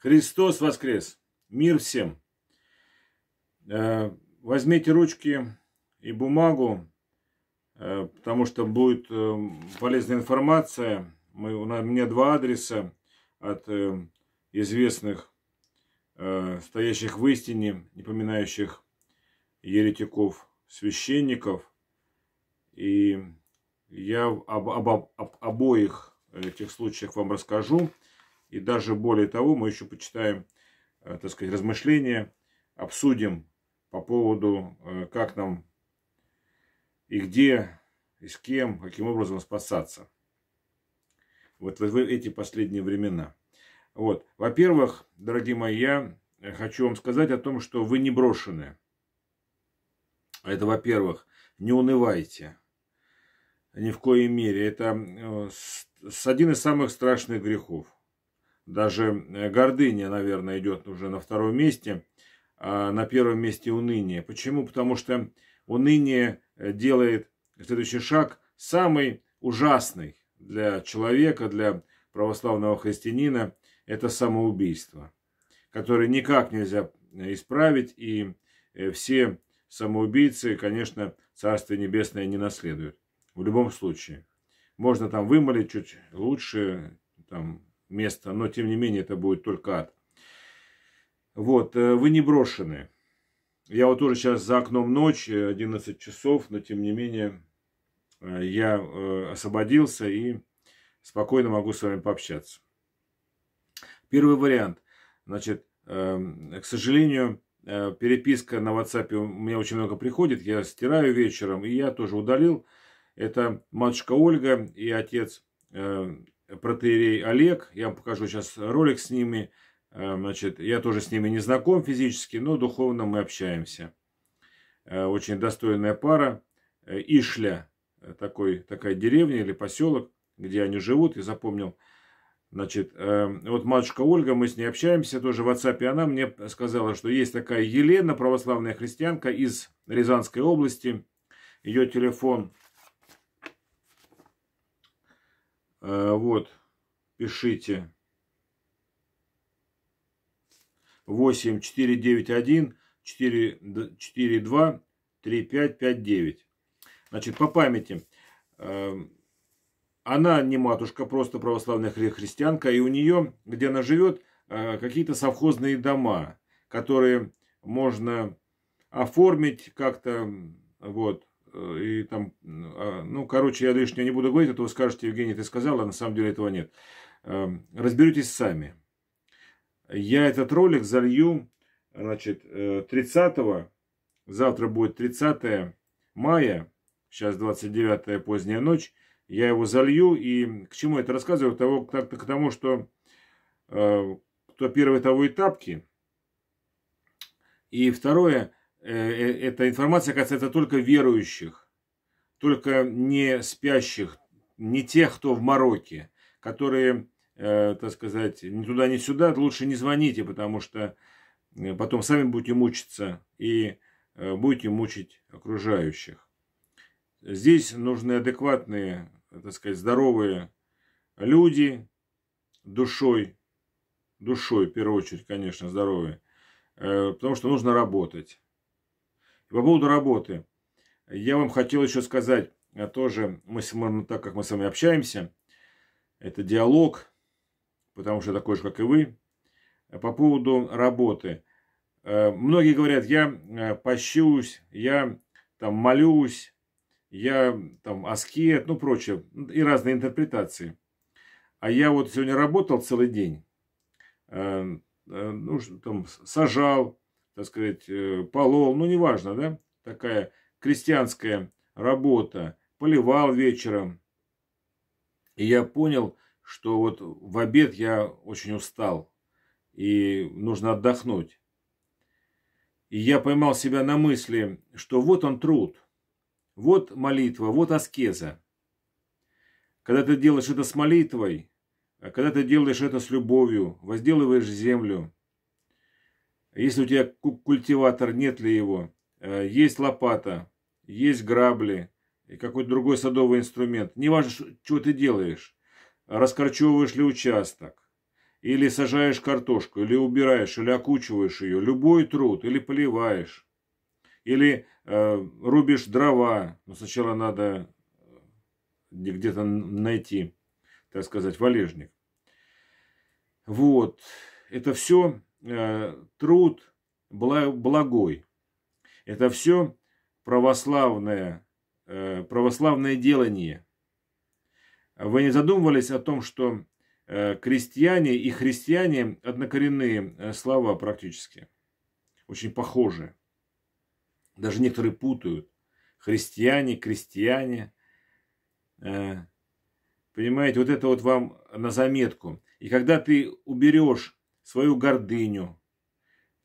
Христос воскрес! Мир всем! Э, возьмите ручки и бумагу, э, потому что будет э, полезная информация. Мы, у меня два адреса от известных, стоящих в истине, не поминающих еретиков, священников. И я об, об, об, об обоих этих случаях вам расскажу. И даже более того, мы еще почитаем, э, так сказать, размышления, обсудим по поводу, э, как нам и где, и с кем, каким образом спасаться. Вот в эти последние времена. Вот. Во-первых, дорогие мои, я хочу вам сказать о том, что вы не брошены. Это, во-первых, не унывайте. Ни в коей мере. Это э, один из самых страшных грехов. Даже э, гордыня, наверное, идет уже на втором месте. А на первом месте уныние. Почему? Потому что уныние э, делает следующий шаг самый ужасный для человека, для православного христианина. Это самоубийство, которое никак нельзя э, исправить. И все самоубийцы, конечно, Царство Небесное не наследуют. В любом случае. Можно там вымолить чуть лучше, там, место, но тем не менее это будет только ад. Вот, э, вы не брошены. Я вот тоже сейчас за окном ночь, 11 часов, но тем не менее э, я э, освободился и спокойно могу с вами пообщаться. Первый вариант. Значит, эм, к сожалению, переписка на WhatsApp у меня очень много приходит. Я стираю вечером, и я тоже удалил. Это матушка Ольга и отец протеерей Олег. Я вам покажу сейчас ролик с ними. Э, значит, я тоже с ними не знаком физически, но духовно мы общаемся. Э, очень достойная пара. Э, Ишля, такой, такая деревня или поселок, где они живут, я запомнил. Значит, вот матушка Ольга, мы с ней общаемся тоже в WhatsApp, и она мне сказала, что есть такая Елена, православная христианка из Рязанской области. Ее телефон Э, вот, пишите. 8 491 42 3559. Значит, по памяти. Эм, она не матушка, просто православная хри христианка, и у нее, где она живет, э, какие-то совхозные дома, которые можно оформить как-то, вот, Э, и там, а, ну, короче, я лишнее не буду говорить, а то вы скажете, Евгений, ты сказал, а на самом деле этого нет. Эм, разберитесь сами. Я этот ролик залью, значит, 30 э, завтра будет 30 мая, сейчас 29 поздняя ночь, я его залью, и к чему это рассказываю? К тому, к тому что э, кто первый, того и тапки. И второе, Э, э, эта информация касается только верующих, только не спящих, не тех, кто в Марокке, которые, э, так сказать, ни туда, ни сюда, лучше не звоните, потому что потом сами будете мучиться и будете мучить окружающих. Здесь нужны адекватные, так сказать, здоровые люди душой, душой в первую очередь, конечно, здоровые, потому что нужно работать. И по поводу работы. Я вам хотел еще сказать, а тоже, мы, так как мы с вами общаемся, это диалог, потому что такой же, как и вы. По поводу работы. Э, многие говорят, я э, пощусь, я там молюсь, я там аскет, ну прочее, и разные интерпретации. А я вот сегодня работал целый день, э, ну, там, сажал, так сказать, э, полол, ну, неважно, да, такая крестьянская работа, поливал вечером. И я понял, что вот в обед я очень устал, и нужно отдохнуть. И я поймал себя на мысли, что вот он труд, вот молитва, вот аскеза. Когда ты делаешь это с молитвой, а когда ты делаешь это с любовью, возделываешь землю – если у тебя культиватор, нет ли его? Э, есть лопата, есть грабли и какой-то другой садовый инструмент. Неважно, что ты делаешь. Раскорчевываешь ли участок, или сажаешь картошку, или убираешь, или окучиваешь ее. Любой труд, или поливаешь, или э, рубишь дрова. Но сначала надо э, где-то найти, так сказать, валежник. Вот, это все Э, труд благой. Это все православное, э, православное делание. Вы не задумывались о том, что э, крестьяне и христиане однокоренные слова практически. Очень похожи. Даже некоторые путают. Христиане, крестьяне. Понимаете, вот это вот вам на заметку. И когда ты уберешь свою гордыню.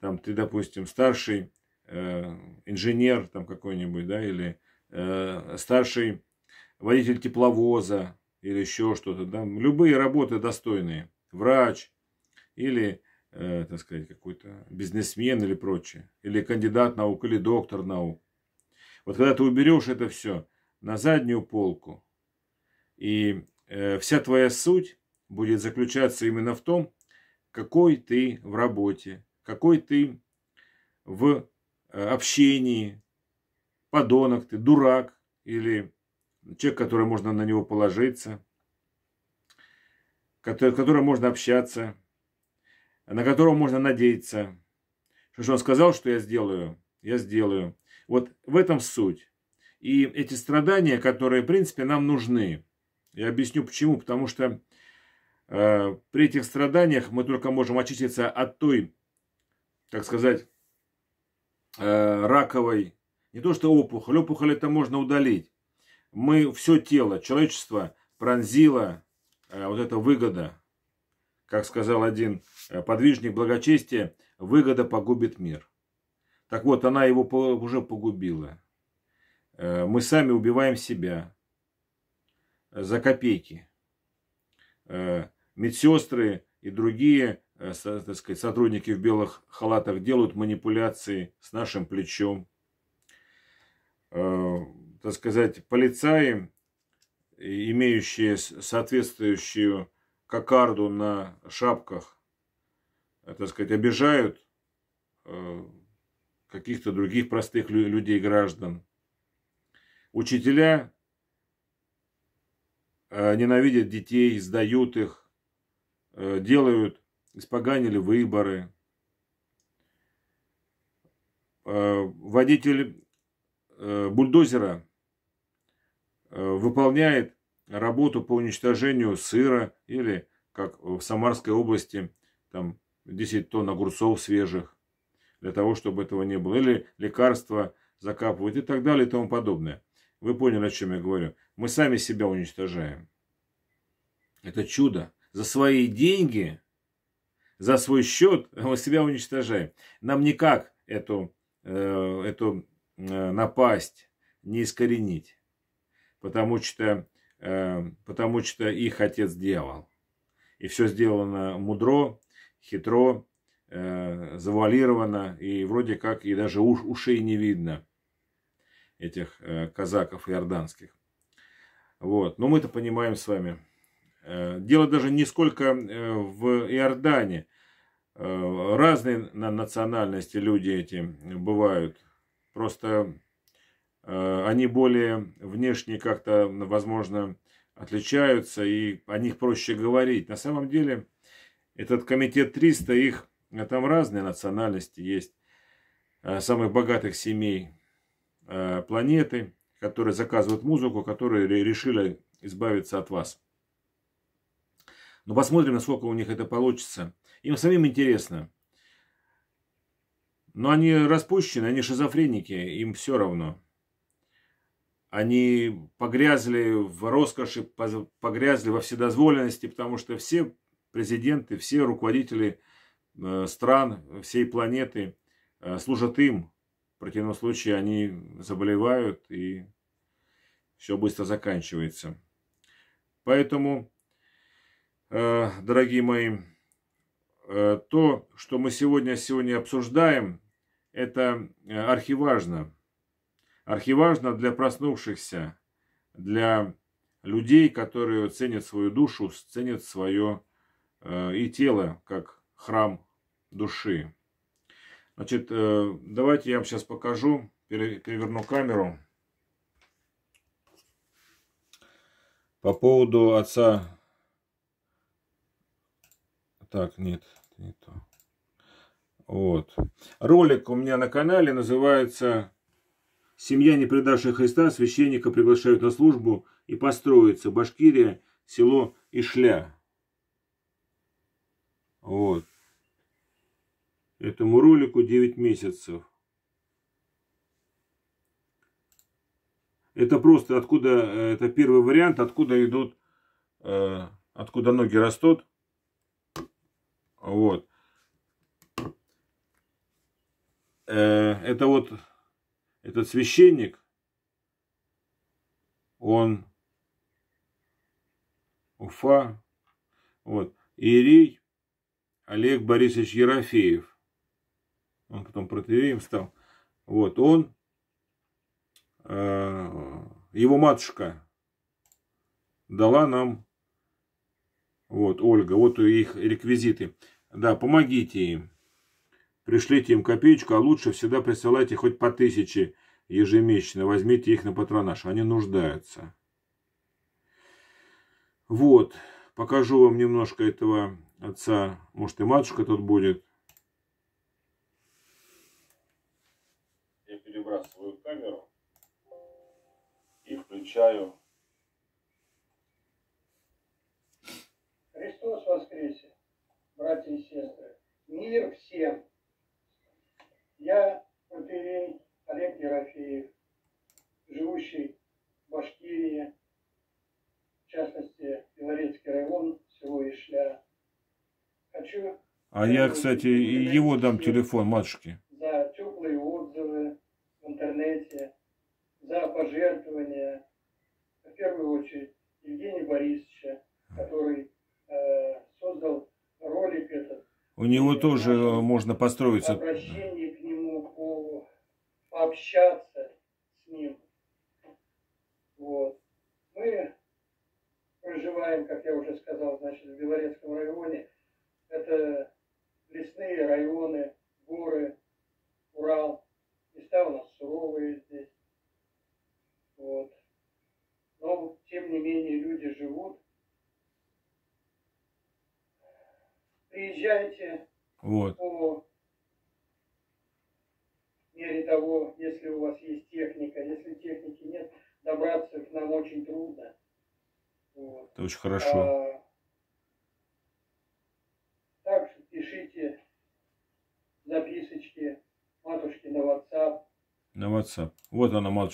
Там ты, допустим, старший э, инженер там какой-нибудь, да, или э, старший водитель тепловоза, или еще что-то, да, любые работы достойные, врач или, э, так сказать, какой-то бизнесмен или прочее, или кандидат наук, или доктор наук. Вот когда ты уберешь это все на заднюю полку, и э, вся твоя суть будет заключаться именно в том, какой ты в работе, какой ты в э, общении, подонок ты, дурак или человек, который можно на него положиться, который, которым можно общаться, на которого можно надеяться. Что же он сказал, что я сделаю, я сделаю. Вот в этом суть. И эти страдания, которые, в принципе, нам нужны. Я объясню почему. Потому что Э, при этих страданиях мы только можем очиститься от той, так сказать, э, раковой, не то что опухоль, опухоль это можно удалить. Мы все тело, человечество пронзило э, вот эта выгода, как сказал один подвижник благочестия, выгода погубит мир. Так вот, она его уже погубила. Мы сами убиваем себя за копейки. Э, медсестры и другие э, так сказать, сотрудники в белых халатах делают манипуляции с нашим плечом. Э, так сказать, полицаи, имеющие соответствующую кокарду на шапках, так сказать, обижают каких-то других простых людей, граждан. Учителя Э, ненавидят детей, сдают их, э, делают, испоганили выборы. Э, водитель бульдозера выполняет работу по уничтожению сыра или, как в Самарской области, там 10 тонн огурцов свежих для того, чтобы этого не было. Или лекарства закапывать и так далее и тому подобное. Вы поняли, о чем я говорю. Мы сами себя уничтожаем. Это чудо. За свои деньги, за свой счет мы себя уничтожаем. Нам никак эту, э, эту э, напасть не искоренить. Потому что, э, потому что их отец дьявол. И все сделано мудро, хитро, завуалировано. И вроде как и даже уш, ушей не видно этих э, казаков иорданских. Вот. Но мы-то понимаем с вами. Э, дело даже не сколько э, в Иордане. Разные национальности люди эти бывают. Просто они более внешне как-то, возможно, отличаются, и о них проще говорить. На самом деле, этот комитет 300, их там разные национальности есть, самых богатых семей Э, планеты, которые заказывают музыку, которые решили избавиться от вас. Но посмотрим, насколько у них это получится. Им самим интересно. Но они распущены, они шизофреники, им все равно. Они погрязли в роскоши, погрязли во вседозволенности, потому что все президенты, все руководители э, стран, всей планеты э, служат им, противном случае они заболевают и все быстро заканчивается. Поэтому, э, дорогие мои, э, то, что мы сегодня, сегодня обсуждаем, это э, архиважно. Архиважно для проснувшихся, для людей, которые ценят свою душу, ценят свое и тело, как храм души. Значит, э, давайте я вам сейчас покажу, переверну камеру. По поводу отца... Так, нет, не то. Вот. Ролик у меня на канале называется «Семья, не предавшая Христа, священника приглашают на службу и построится. Башкирия, село Ишля». Вот. Этому ролику 9 месяцев. Это просто откуда, э, это первый вариант, откуда идут, э, откуда ноги растут. Вот. Э, это вот этот священник, он Уфа, вот, Ирий Олег Борисович Ерофеев он потом протееем стал, вот, он, э, его матушка дала нам, вот, Ольга, вот их реквизиты, да, помогите им, пришлите им копеечку, а лучше всегда присылайте хоть по тысяче ежемесячно, возьмите их на патронаж, они нуждаются. Вот, покажу вам немножко этого отца, может и матушка тут будет, Чаю. Христос воскресе, братья и сестры. Мир всем. Я протеерей Олег Ерофеев, живущий в Башкирии, в частности, Белорецкий район, село Ишля. Хочу... А я, кстати, его дам телефон матушке. него тоже э, можно построиться.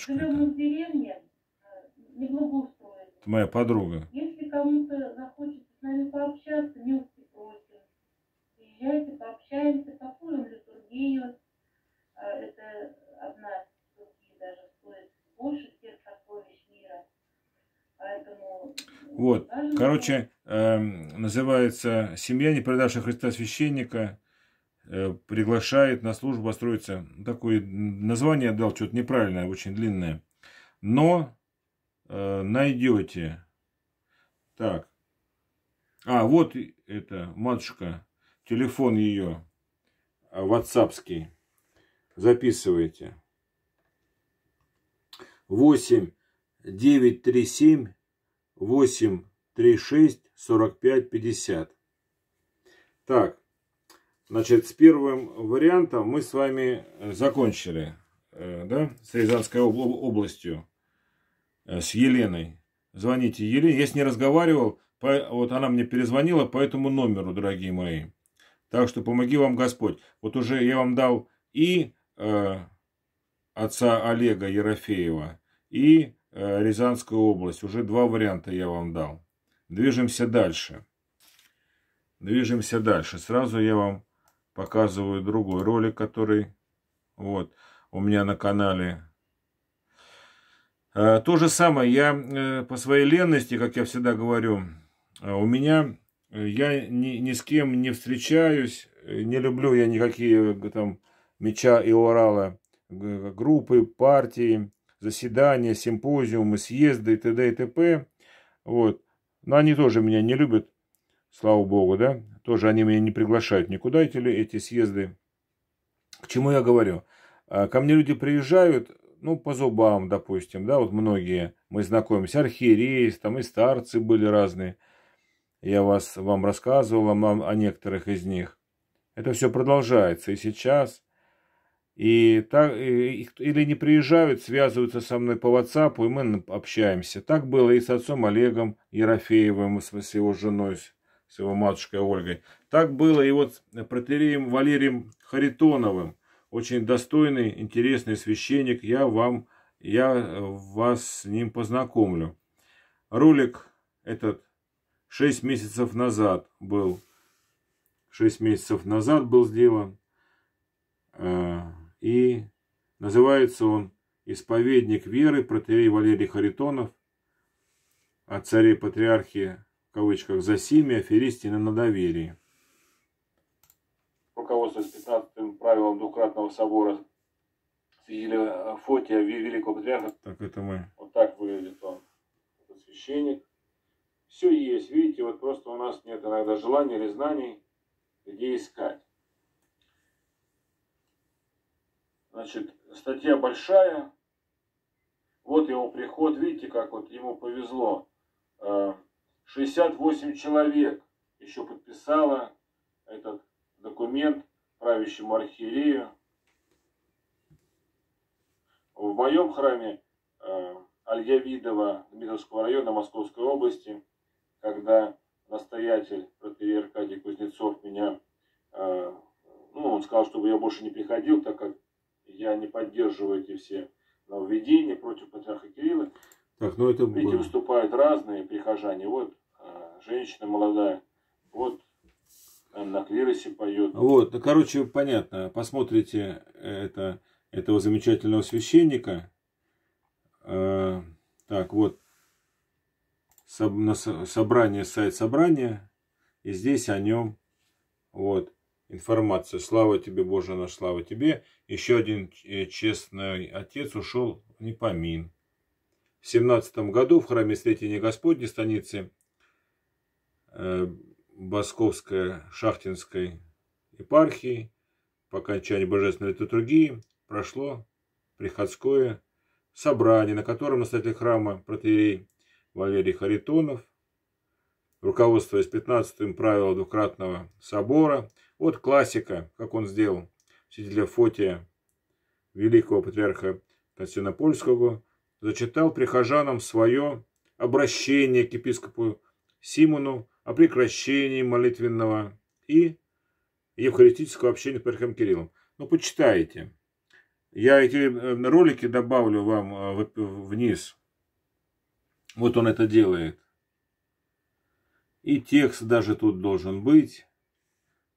Наташечка. Это. Деревне, э, это моя подруга. Если кому-то захочется с нами пообщаться, милости просим. Приезжайте, пообщаемся, покурим литургию. Э, это одна из литургий даже стоит больше всех сокровищ мира. Поэтому... Э, вот, короче, эм, называется «Семья, не предавшая Христа священника» приглашает на службу построиться. Такое название дал, что-то неправильное, очень длинное. Но э, найдете. Так. А, вот это, матушка, телефон ее, а, ватсапский. Записывайте. 8 937 836 45 50. Так, Значит, с первым вариантом мы с вами э, закончили, э, да, с Рязанской областью, э, с Еленой. Звоните Елене. Я с ней разговаривал, вот она мне перезвонила по этому номеру, дорогие мои. Так что помоги вам Господь. Вот уже я вам дал и э, отца Олега Ерофеева, и э, Рязанскую область. Уже два варианта я вам дал. Движемся дальше. Движемся дальше. Сразу я вам показываю другой ролик, который вот у меня на канале. А, то же самое, я э, по своей ленности, как я всегда говорю, э, у меня, э, я ни, ни с кем не встречаюсь, не люблю я никакие там меча и орала группы, партии, заседания, симпозиумы, съезды и т.д. и т.п. Вот. Но они тоже меня не любят. Слава богу, да? Тоже они меня не приглашают никуда, эти, эти съезды. К чему я говорю? А, ко мне люди приезжают, ну, по зубам, допустим, да, вот многие мы знакомимся, архиереи, там и старцы были разные. Я вас, вам рассказывал о, о некоторых из них. Это все продолжается и сейчас. И так, и, или не приезжают, связываются со мной по WhatsApp, и мы общаемся. Так было и с отцом Олегом Ерофеевым, и с его женой, с его матушкой Ольгой. Так было и вот с протереем Валерием Харитоновым. Очень достойный, интересный священник. Я вам, я э, вас с ним познакомлю. Ролик этот 6 месяцев назад был. 6 месяцев назад был сделан. Э, и называется он «Исповедник веры, протерей Валерий Харитонов» о царе-патриархе в кавычках, засильме аферистины на доверии. руководство с 15 правилом двукратного собора свидетеля э, Фотия Великого Патриарха. Так, это мы. Вот так выглядит он. Это священник. Все есть, видите, вот просто у нас нет иногда желания или знаний, где искать. Значит, статья большая. Вот его приход, видите, как вот ему повезло. Э, 68 человек еще подписало этот документ правящему архиерею. В моем храме э, Альявидова Дмитровского района Московской области, когда настоятель протеерей Аркадий Кузнецов меня, э, ну, он сказал, чтобы я больше не приходил, так как я не поддерживаю эти все нововведения против патриарха Кирилла. Так, ну это Ведь было. выступают разные прихожане. Вот женщина молодая. Вот на клиросе поет. Вот, ну, короче, понятно. Посмотрите э, это, этого замечательного священника. Э, так, вот. Соб, на, собрание, сайт собрания. И здесь о нем вот информация. Слава тебе, Боже наш, слава тебе. Еще один э, честный отец ушел в непомин. В семнадцатом году в храме Сретения Господней станицы Басковской э, Шахтинской епархии по окончании Божественной Литургии прошло приходское собрание, на котором настоятель храма протеерей Валерий Харитонов, руководствуясь 15-м правилом двукратного собора, вот классика, как он сделал, святителя Фотия, великого патриарха Константинопольского, зачитал прихожанам свое обращение к епископу Симону о прекращении молитвенного и евхаристического общения с Парихом Кириллом. Ну, почитайте. Я эти э, ролики добавлю вам э, вниз. Вот он это делает. И текст даже тут должен быть.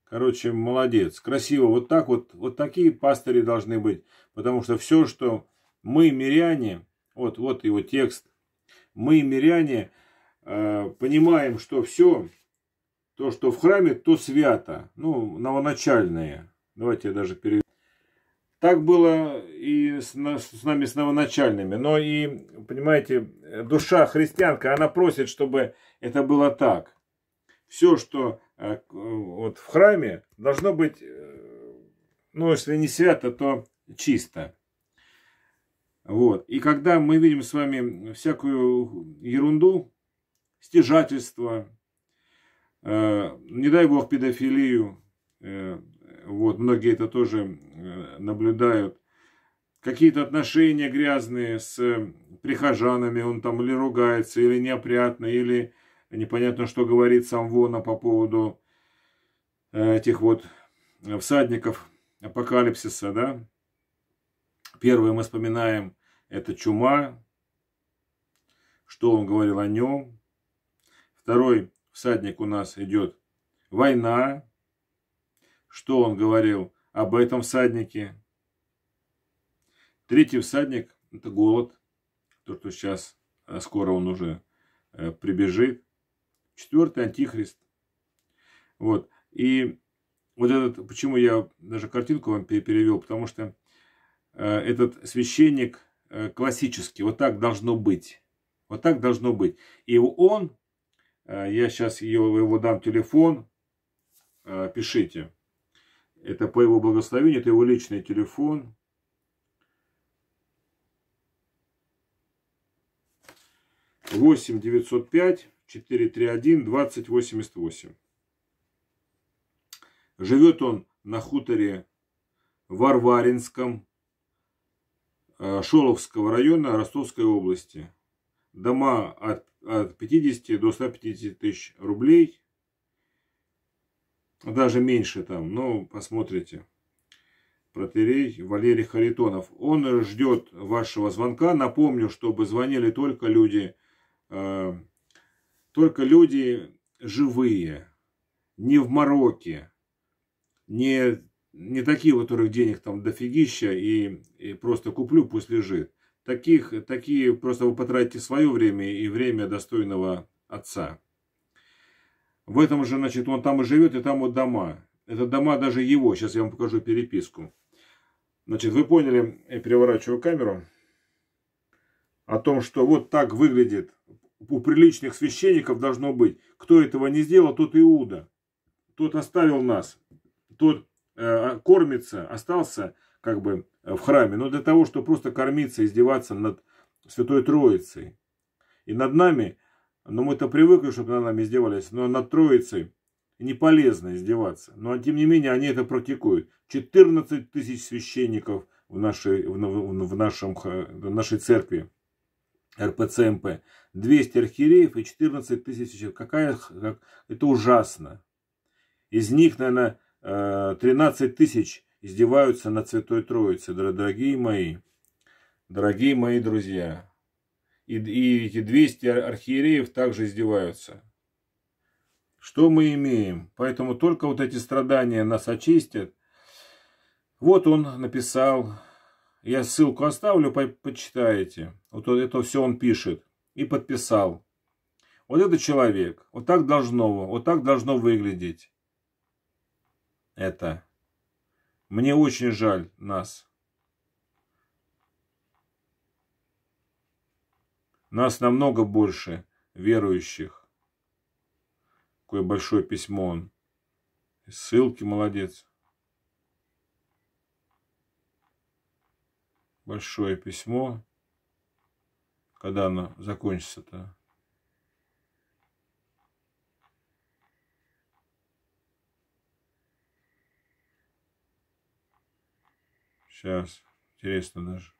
Короче, молодец. Красиво. Вот так вот. Вот такие пастыри должны быть. Потому что все, что мы, миряне, вот, вот его текст. Мы, миряне, Э, понимаем, что все, то, что в храме, то свято. Ну, новоначальное. Давайте я даже переведу. Так было и с, с нами с новоначальными. Но и, понимаете, душа христианка, она просит, чтобы это было так. Все, что э, э, вот в храме, должно быть, ну, если не свято, то чисто. Вот. И когда мы видим с вами всякую ерунду, стяжательство, э, не дай бог педофилию, э, вот многие это тоже э, наблюдают, какие-то отношения грязные с прихожанами, он там или ругается, или неопрятно, или непонятно, что говорит сам Вона по поводу этих вот всадников апокалипсиса, да. Первое мы вспоминаем, это чума, что он говорил о нем, Второй всадник у нас идет война. Что он говорил об этом всаднике? Третий всадник – это голод. То, что сейчас э, скоро он уже э, прибежит. Четвертый – антихрист. Вот. И вот этот, почему я даже картинку вам перевел, потому что э, этот священник классический, вот так должно быть. Вот так должно быть. И он Э, я сейчас его, его дам телефон. Э, пишите. Это по его благословению, это его личный телефон. Восемь девятьсот пять четыре три один двадцать восемьдесят восемь. Живет он на хуторе Варваринском э, Шоловского района Ростовской области дома от, от 50 до 150 тысяч рублей. Даже меньше там, но посмотрите. Протерей Валерий Харитонов. Он ждет вашего звонка. Напомню, чтобы звонили только люди, э, только люди живые, не в Марокке, не, не такие, у которых денег там дофигища и, и просто куплю, пусть лежит таких, такие просто вы потратите свое время и время достойного отца. В этом же, значит, он там и живет, и там вот дома. Это дома даже его. Сейчас я вам покажу переписку. Значит, вы поняли, я переворачиваю камеру, о том, что вот так выглядит у приличных священников должно быть. Кто этого не сделал, тот Иуда. Тот оставил нас. Тот э, кормится, остался как бы э, в храме, но для того, чтобы просто кормиться, издеваться над Святой Троицей. И над нами, но мы-то привыкли, чтобы над нами издевались, но над Троицей не полезно издеваться. Но тем не менее они это практикуют. 14 тысяч священников в нашей, в, в, нашем, в нашей церкви РПЦМП. Эм 200 архиереев и 14 тысяч. Какая, как, это ужасно. Из них, наверное, 13 э, тысяч издеваются над Святой Троицей. Дорогие мои, дорогие мои друзья, и, и эти 200 архиереев также издеваются. Что мы имеем? Поэтому только вот эти страдания нас очистят. Вот он написал, я ссылку оставлю, по почитаете. Вот это все он пишет и подписал. Вот этот человек, вот так должно, вот так должно выглядеть это. Мне очень жаль нас. Нас намного больше верующих. Какое большое письмо он. Ссылки, молодец. Большое письмо. Когда оно закончится-то? Сейчас. Интересно даже.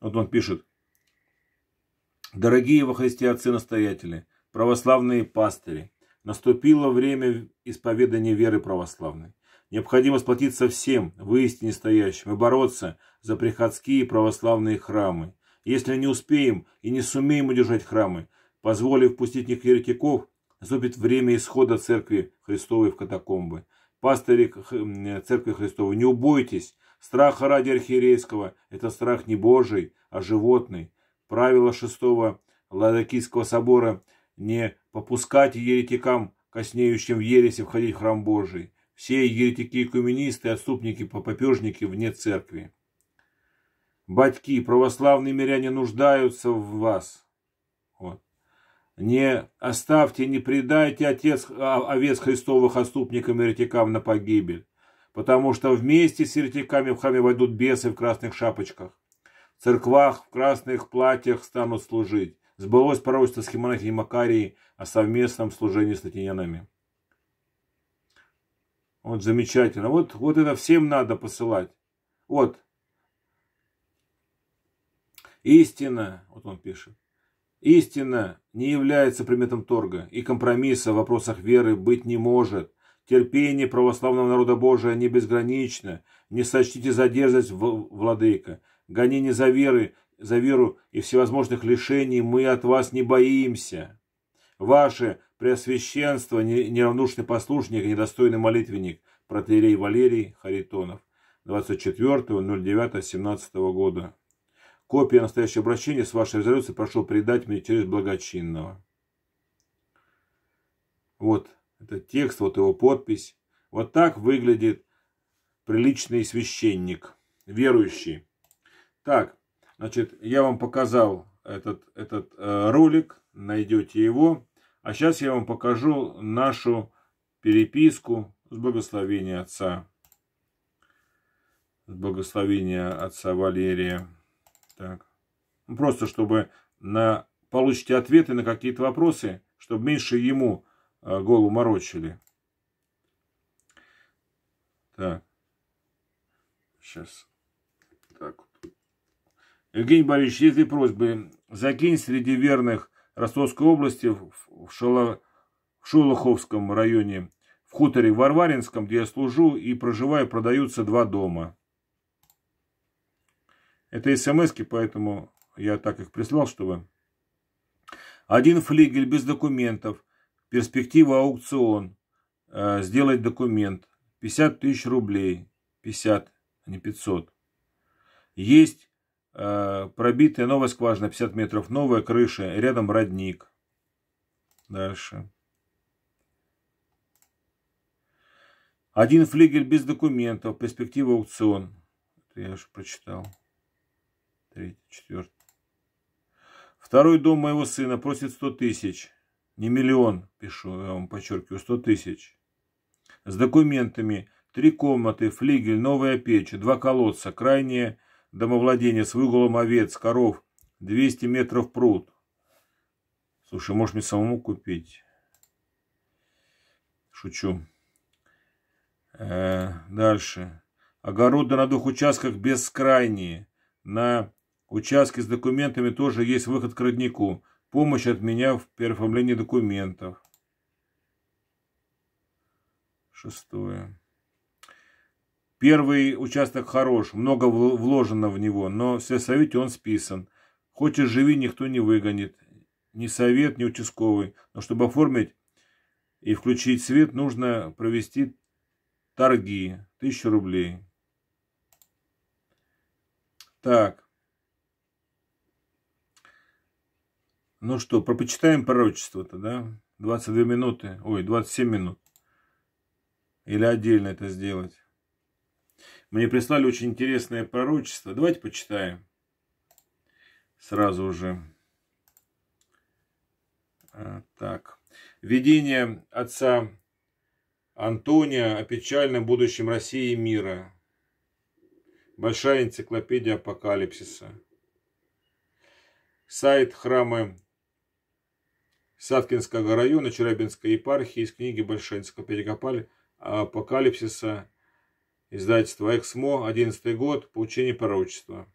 Вот он пишет. Дорогие во Христе отцы-настоятели, православные пастыри, наступило время исповедания веры православной. Необходимо сплотиться всем, воистине стоящим, и бороться за приходские православные храмы. Если не успеем и не сумеем удержать храмы, позволив пустить них еретиков, наступит время исхода Церкви Христовой в катакомбы. Пастыри Церкви Христовой, не убойтесь, страха ради архиерейского – это страх не Божий, а животный. Правило шестого Ладокийского собора – не попускать еретикам, коснеющим в ересе, входить в храм Божий. Все еретики и коммунисты, отступники, попопежники вне церкви. Батьки, православные миряне нуждаются в вас. Вот. Не оставьте, не предайте отец, а, овец Христовых отступникам и еретикам на погибель, потому что вместе с еретиками в храме войдут бесы в красных шапочках. В церквах в красных платьях станут служить. Сбылось пророчество схемонахини Макарии о совместном служении с латинянами. Вот замечательно. Вот, вот это всем надо посылать. Вот. Истина, вот он пишет. Истина не является предметом торга, и компромисса в вопросах веры быть не может. Терпение православного народа Божия не безгранично. Не сочтите за дерзость, владыка. Гонение за веры, за веру и всевозможных лишений мы от вас не боимся. Ваше Преосвященство, неравнушный послушник, недостойный молитвенник, протеерей Валерий Харитонов, 24.09.17 года. Копия настоящего обращения с вашей резолюцией прошу передать мне через благочинного. Вот этот текст, вот его подпись. Вот так выглядит приличный священник, верующий. Так, значит, я вам показал этот, этот э, ролик, найдете его. А сейчас я вам покажу нашу переписку с благословения отца. С благословения отца Валерия. Так. Ну, просто чтобы на... получите ответы на какие-то вопросы, чтобы меньше ему э, голову морочили. Так. Сейчас. Так. Евгений Борисович, есть ли просьбы? Закинь среди верных Ростовской области в, в, Шоло... в Шолоховском районе в хуторе Варваринском, где я служу и проживаю, продаются два дома. Это смс поэтому я так их прислал, чтобы... Один флигель без документов. Перспектива аукцион. Э, сделать документ. 50 тысяч рублей. 50, а не 500. Есть э, пробитая новая скважина, 50 метров. Новая крыша. Рядом родник. Дальше. Один флигель без документов. Перспектива аукцион. Это я уже прочитал третий, четвертый. Второй дом моего сына просит 100 тысяч. Не миллион, пишу, я вам подчеркиваю, 100 тысяч. С документами. Три комнаты, флигель, новая печь, два колодца, крайнее домовладение с выгулом овец, коров, 200 метров пруд. Слушай, можешь мне самому купить? Шучу. Э, дальше. Огороды на двух участках бескрайние. На участки с документами тоже есть выход к роднику. Помощь от меня в переоформлении документов. Шестое. Первый участок хорош, много вложено в него, но в сельсовете он списан. Хочешь живи, никто не выгонит. Ни совет, ни участковый. Но чтобы оформить и включить свет, нужно провести торги. Тысячу рублей. Так. Ну что, пропочитаем пророчество-то, да? 22 минуты, ой, 27 минут. Или отдельно это сделать. Мне прислали очень интересное пророчество. Давайте почитаем. Сразу же. А, так. Видение отца Антония о печальном будущем России и мира. Большая энциклопедия апокалипсиса. Сайт храма Савкинского района Черабинской епархии из книги Большинского «Перекопали апокалипсиса» издательство «Эксмо», 11 год, «Получение пророчества».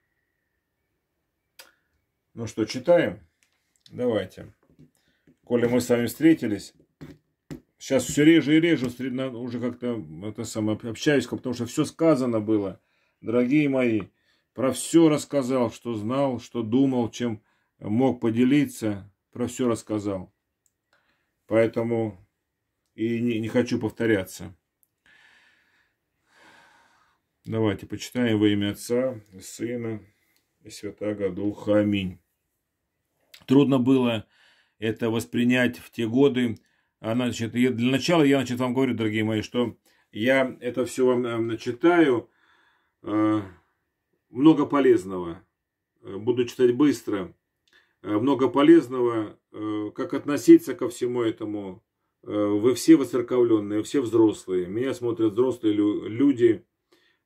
Ну что, читаем? Давайте. Коля мы с вами встретились, сейчас все реже и реже уже как-то это самое, общаюсь, потому что все сказано было, дорогие мои. Про все рассказал, что знал, что думал, чем мог поделиться, про все рассказал. Поэтому и не, не хочу повторяться. Давайте почитаем во имя Отца, Сына и Святаго Духа. Аминь. Трудно было это воспринять в те годы. А, значит, для начала я значит, вам говорю, дорогие мои, что я это все вам э, начитаю. Э, много полезного. Э, буду читать быстро. Э, много полезного, э, как относиться ко всему этому. Э, вы все воцерковленные, все взрослые. Меня смотрят взрослые люди,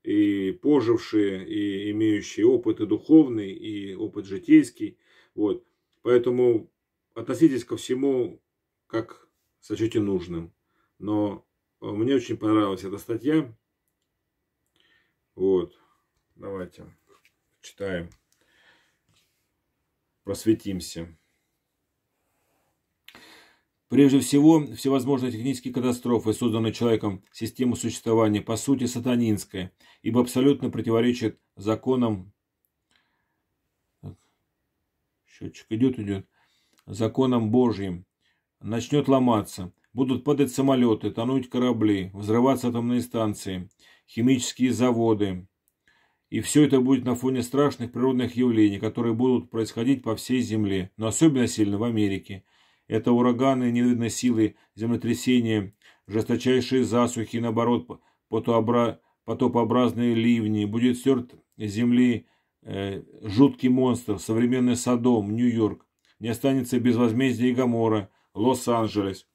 и пожившие, и имеющие опыт и духовный, и опыт житейский. Вот. Поэтому относитесь ко всему, как сочтете нужным. Но мне очень понравилась эта статья. Вот. Давайте читаем просветимся. Прежде всего, всевозможные технические катастрофы, созданные человеком, систему существования, по сути, сатанинская, ибо абсолютно противоречит законам... счетчик идет, идет. Законам Божьим. Начнет ломаться. Будут падать самолеты, тонуть корабли, взрываться атомные станции, химические заводы, и все это будет на фоне страшных природных явлений, которые будут происходить по всей Земле, но особенно сильно в Америке. Это ураганы невиданной силы, землетрясения, жесточайшие засухи, наоборот, потопообразные ливни. Будет стерт с земли э, жуткий монстр, современный Содом, Нью-Йорк. Не останется без возмездия и Гамора, Лос-Анджелес.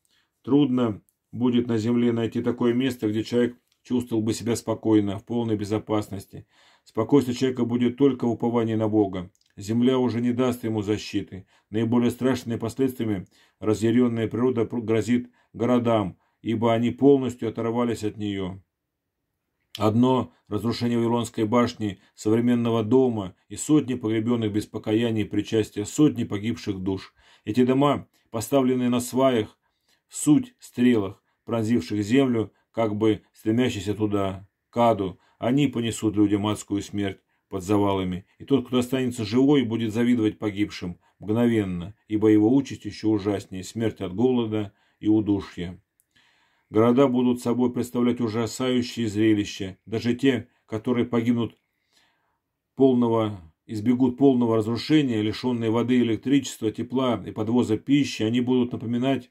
Трудно будет на земле найти такое место, где человек чувствовал бы себя спокойно, в полной безопасности. Спокойствие человека будет только в уповании на Бога. Земля уже не даст ему защиты. Наиболее страшными последствиями разъяренная природа грозит городам, ибо они полностью оторвались от нее. Одно разрушение Вавилонской башни, современного дома и сотни погребенных без покаяния и причастия, сотни погибших душ. Эти дома, поставленные на сваях, суть стрелах, пронзивших землю, как бы стремящиеся туда, к аду, они понесут людям адскую смерть под завалами, и тот, кто останется живой, будет завидовать погибшим мгновенно, ибо его участь еще ужаснее – смерть от голода и удушья. Города будут собой представлять ужасающие зрелища, даже те, которые погибнут полного избегут полного разрушения, лишенные воды, электричества, тепла и подвоза пищи, они будут напоминать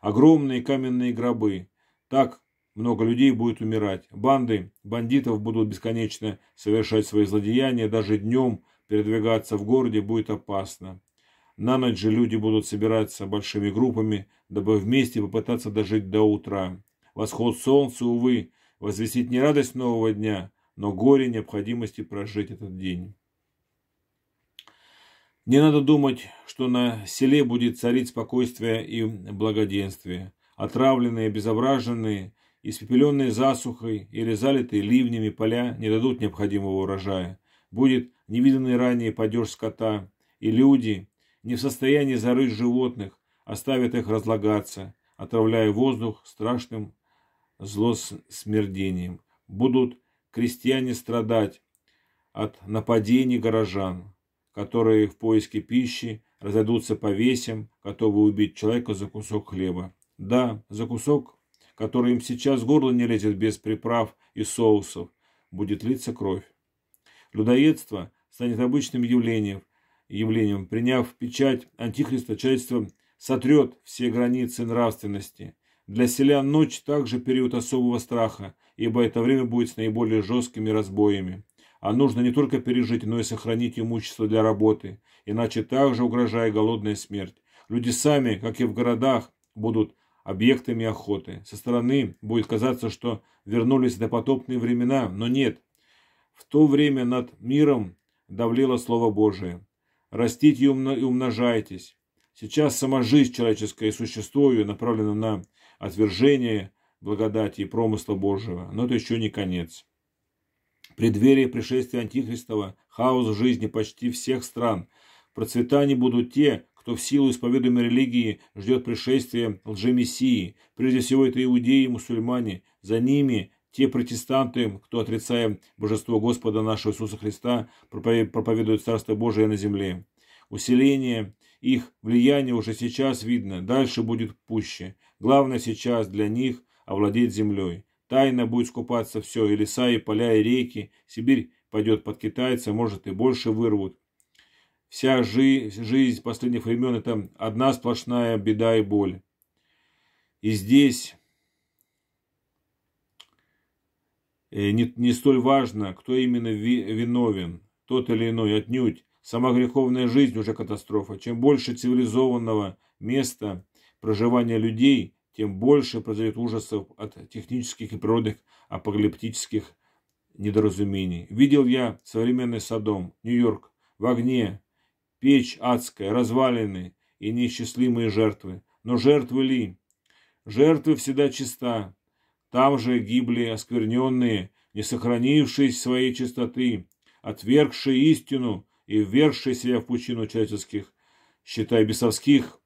огромные каменные гробы. Так много людей будет умирать. Банды бандитов будут бесконечно совершать свои злодеяния, даже днем передвигаться в городе будет опасно. На ночь же люди будут собираться большими группами, дабы вместе попытаться дожить до утра. Восход солнца, увы, возвестит не радость нового дня, но горе необходимости прожить этот день. Не надо думать, что на селе будет царить спокойствие и благоденствие. Отравленные, обезображенные – Испепеленные засухой или залитые ливнями поля не дадут необходимого урожая. Будет невиданный ранее падеж скота, и люди не в состоянии зарыть животных, оставят их разлагаться, отравляя воздух страшным злосмердением. Будут крестьяне страдать от нападений горожан, которые в поиске пищи разойдутся по весям, готовы убить человека за кусок хлеба. Да, за кусок который им сейчас в горло не лезет без приправ и соусов, будет литься кровь. Людоедство станет обычным явлением, явлением приняв печать антихриста, человечество сотрет все границы нравственности. Для селян ночь также период особого страха, ибо это время будет с наиболее жесткими разбоями. А нужно не только пережить, но и сохранить имущество для работы, иначе также угрожая голодная смерть. Люди сами, как и в городах, будут объектами охоты. Со стороны будет казаться, что вернулись допотопные времена, но нет. В то время над миром давлело Слово Божие. «Растите и умножайтесь». Сейчас сама жизнь человеческая и существо направлена на отвержение благодати и промысла Божьего, но это еще не конец. Преддверие пришествия Антихристова, хаос в жизни почти всех стран. процветание будут те, кто в силу исповедуемой религии ждет пришествия лжемессии. Прежде всего это иудеи и мусульмане. За ними те протестанты, кто, отрицая божество Господа нашего Иисуса Христа, проповедуют Царство Божие на земле. Усиление их влияния уже сейчас видно, дальше будет пуще. Главное сейчас для них овладеть землей. Тайно будет скупаться все, и леса, и поля, и реки. Сибирь пойдет под китайца, может и больше вырвут вся жи жизнь последних времен – это одна сплошная беда и боль. И здесь э, не, не столь важно, кто именно ви, виновен, тот или иной, отнюдь. Сама греховная жизнь уже катастрофа. Чем больше цивилизованного места проживания людей, тем больше произойдет ужасов от технических и природных апокалиптических недоразумений. Видел я современный Содом, Нью-Йорк, в огне, печь адская, развалины и неисчислимые жертвы. Но жертвы ли? Жертвы всегда чиста. Там же гибли оскверненные, не сохранившие своей чистоты, отвергшие истину и ввергшие себя в пучину человеческих, считай бесовских,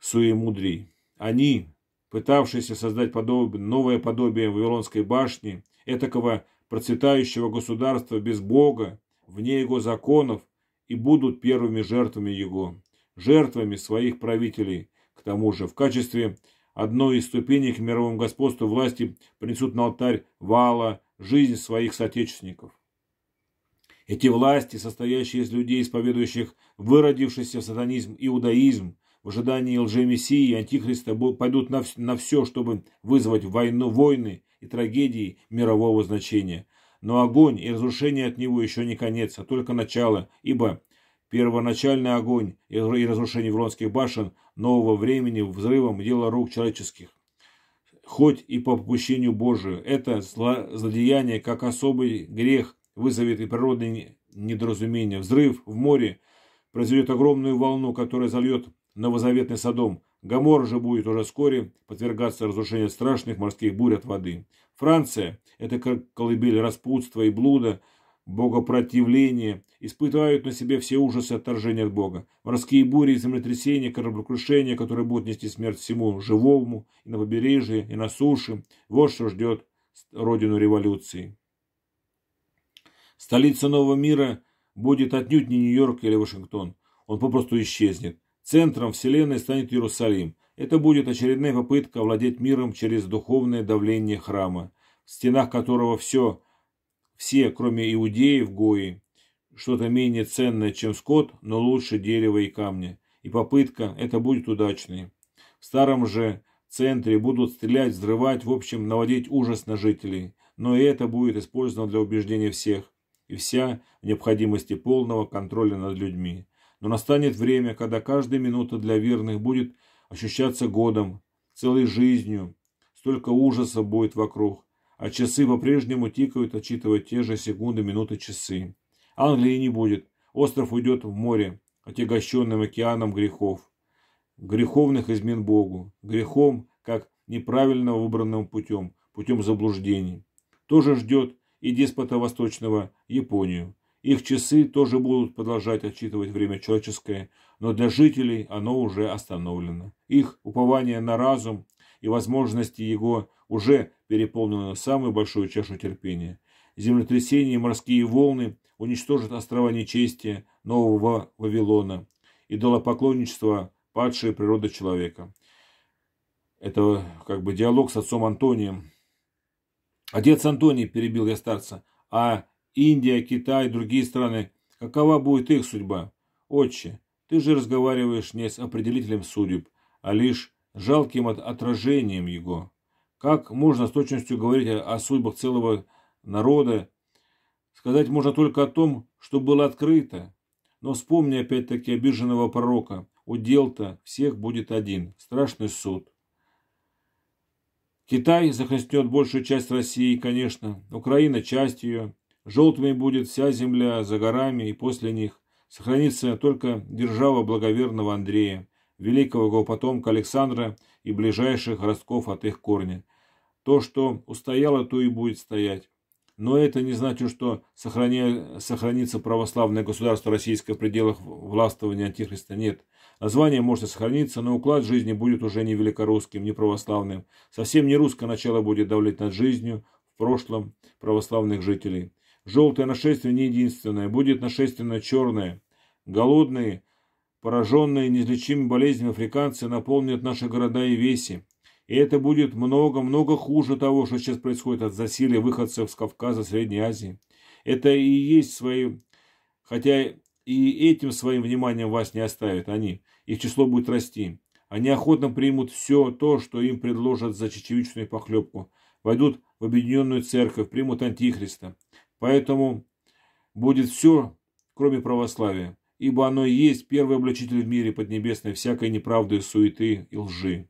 суемудрий. Они, пытавшиеся создать подоб... новое подобие Вавилонской башни, этакого процветающего государства без Бога, вне его законов и будут первыми жертвами его, жертвами своих правителей. К тому же, в качестве одной из ступеней к мировому господству власти принесут на алтарь Вала жизнь своих соотечественников. Эти власти, состоящие из людей, исповедующих выродившийся в сатанизм иудаизм, в ожидании лжемессии и антихриста пойдут на, все, чтобы вызвать войну, войны и трагедии мирового значения. Но огонь и разрушение от него еще не конец, а только начало, ибо первоначальный огонь и разрушение Вронских башен нового времени взрывом дело рук человеческих. Хоть и по попущению Божию, это зло, злодеяние, как особый грех, вызовет и природное недоразумение. Взрыв в море произведет огромную волну, которая зальет новозаветный Содом. Гамор же будет уже вскоре подвергаться разрушению страшных морских бурь от воды. Франция, это колыбель распутства и блуда, богопротивления, испытывают на себе все ужасы отторжения от Бога. Морские бури и землетрясения, кораблекрушения, которые будут нести смерть всему живому, и на побережье, и на суше. Вот что ждет родину революции. Столица нового мира будет отнюдь не Нью-Йорк или Вашингтон. Он попросту исчезнет. Центром вселенной станет Иерусалим, это будет очередная попытка владеть миром через духовное давление храма, в стенах которого все, все, кроме иудеев, гои, что-то менее ценное, чем скот, но лучше дерева и камня. И попытка это будет удачной. В старом же центре будут стрелять, взрывать, в общем, наводить ужас на жителей. Но и это будет использовано для убеждения всех и вся в необходимости полного контроля над людьми. Но настанет время, когда каждая минута для верных будет ощущаться годом, целой жизнью. Столько ужаса будет вокруг, а часы по-прежнему тикают, отчитывая те же секунды, минуты, часы. Англии не будет, остров уйдет в море, отягощенным океаном грехов. Греховных измен Богу, грехом, как неправильно выбранным путем, путем заблуждений. Тоже ждет и деспота Восточного Японию. Их часы тоже будут продолжать отчитывать время человеческое, но для жителей оно уже остановлено. Их упование на разум и возможности его уже переполнено самую большую чашу терпения. Землетрясения и морские волны уничтожат острова нечестия нового Вавилона, идолопоклонничество падшей природы человека. Это как бы диалог с отцом Антонием. Отец Антоний, перебил я старца, а Индия, Китай, другие страны. Какова будет их судьба? Отче, ты же разговариваешь не с определителем судеб, а лишь жалким отражением его. Как можно с точностью говорить о, судьбах целого народа? Сказать можно только о том, что было открыто. Но вспомни опять-таки обиженного пророка. Удел-то всех будет один. Страшный суд. Китай захлестнет большую часть России, конечно. Украина – часть ее. Желтыми будет вся земля за горами, и после них сохранится только держава благоверного Андрея, великого его потомка Александра и ближайших ростков от их корня. То, что устояло, то и будет стоять. Но это не значит, что сохранится православное государство российское в пределах властвования Антихриста. Нет. Название может сохраниться, но уклад жизни будет уже не великорусским, не православным. Совсем не русское начало будет давлеть над жизнью в прошлом православных жителей. Желтое нашествие не единственное, будет нашествие на черное. Голодные, пораженные неизлечимой болезнью африканцы наполнят наши города и веси. И это будет много-много хуже того, что сейчас происходит от засилия выходцев с Кавказа, Средней Азии. Это и есть свои... Хотя и этим своим вниманием вас не оставят они. Их число будет расти. Они охотно примут все то, что им предложат за чечевичную похлебку. Войдут в объединенную церковь, примут антихриста. Поэтому будет все, кроме православия, ибо оно и есть первый обличитель в мире поднебесной всякой неправды, суеты и лжи.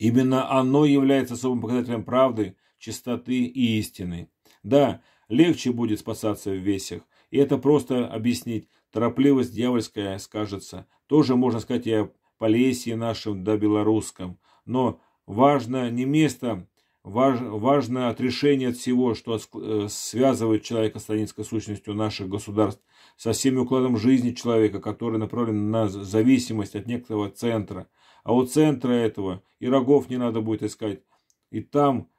Именно оно является особым показателем правды, чистоты и истины. Да, легче будет спасаться в весях, и это просто объяснить. Торопливость дьявольская скажется. Тоже можно сказать и о Полесье нашем да белорусском. Но важно не место важ, важно отрешение от всего, что э, связывает человека с таинской сущностью наших государств, со всеми укладом жизни человека, который направлен на зависимость от некоторого центра. А у центра этого и рогов не надо будет искать. И там,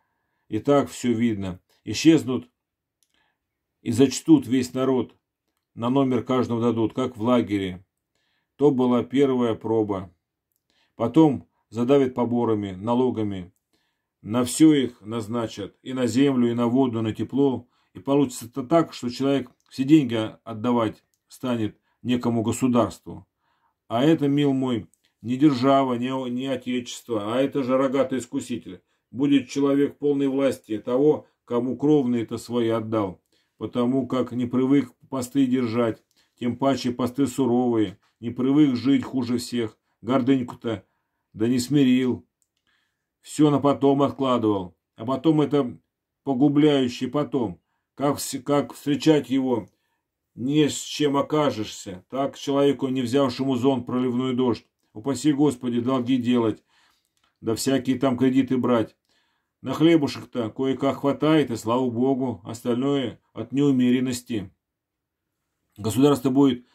и так все видно. Исчезнут и зачтут весь народ. На номер каждому дадут, как в лагере. То была первая проба. Потом задавят поборами, налогами, на все их назначат, и на землю, и на воду, и на тепло. И получится-то так, что человек все деньги отдавать станет некому государству. А это, мил мой, не держава, не, не отечество, а это же рогатый искуситель. Будет человек полной власти того, кому кровные это свои отдал, потому как не привык посты держать, тем паче посты суровые, не привык жить хуже всех, гордыньку-то да не смирил, все на потом откладывал. А потом это погубляющий потом. Как, как встречать его не с чем окажешься. Так человеку, не взявшему зон проливную дождь. Упаси Господи, долги делать. Да всякие там кредиты брать. На хлебушек-то кое-как хватает, и слава Богу, остальное от неумеренности. Государство будет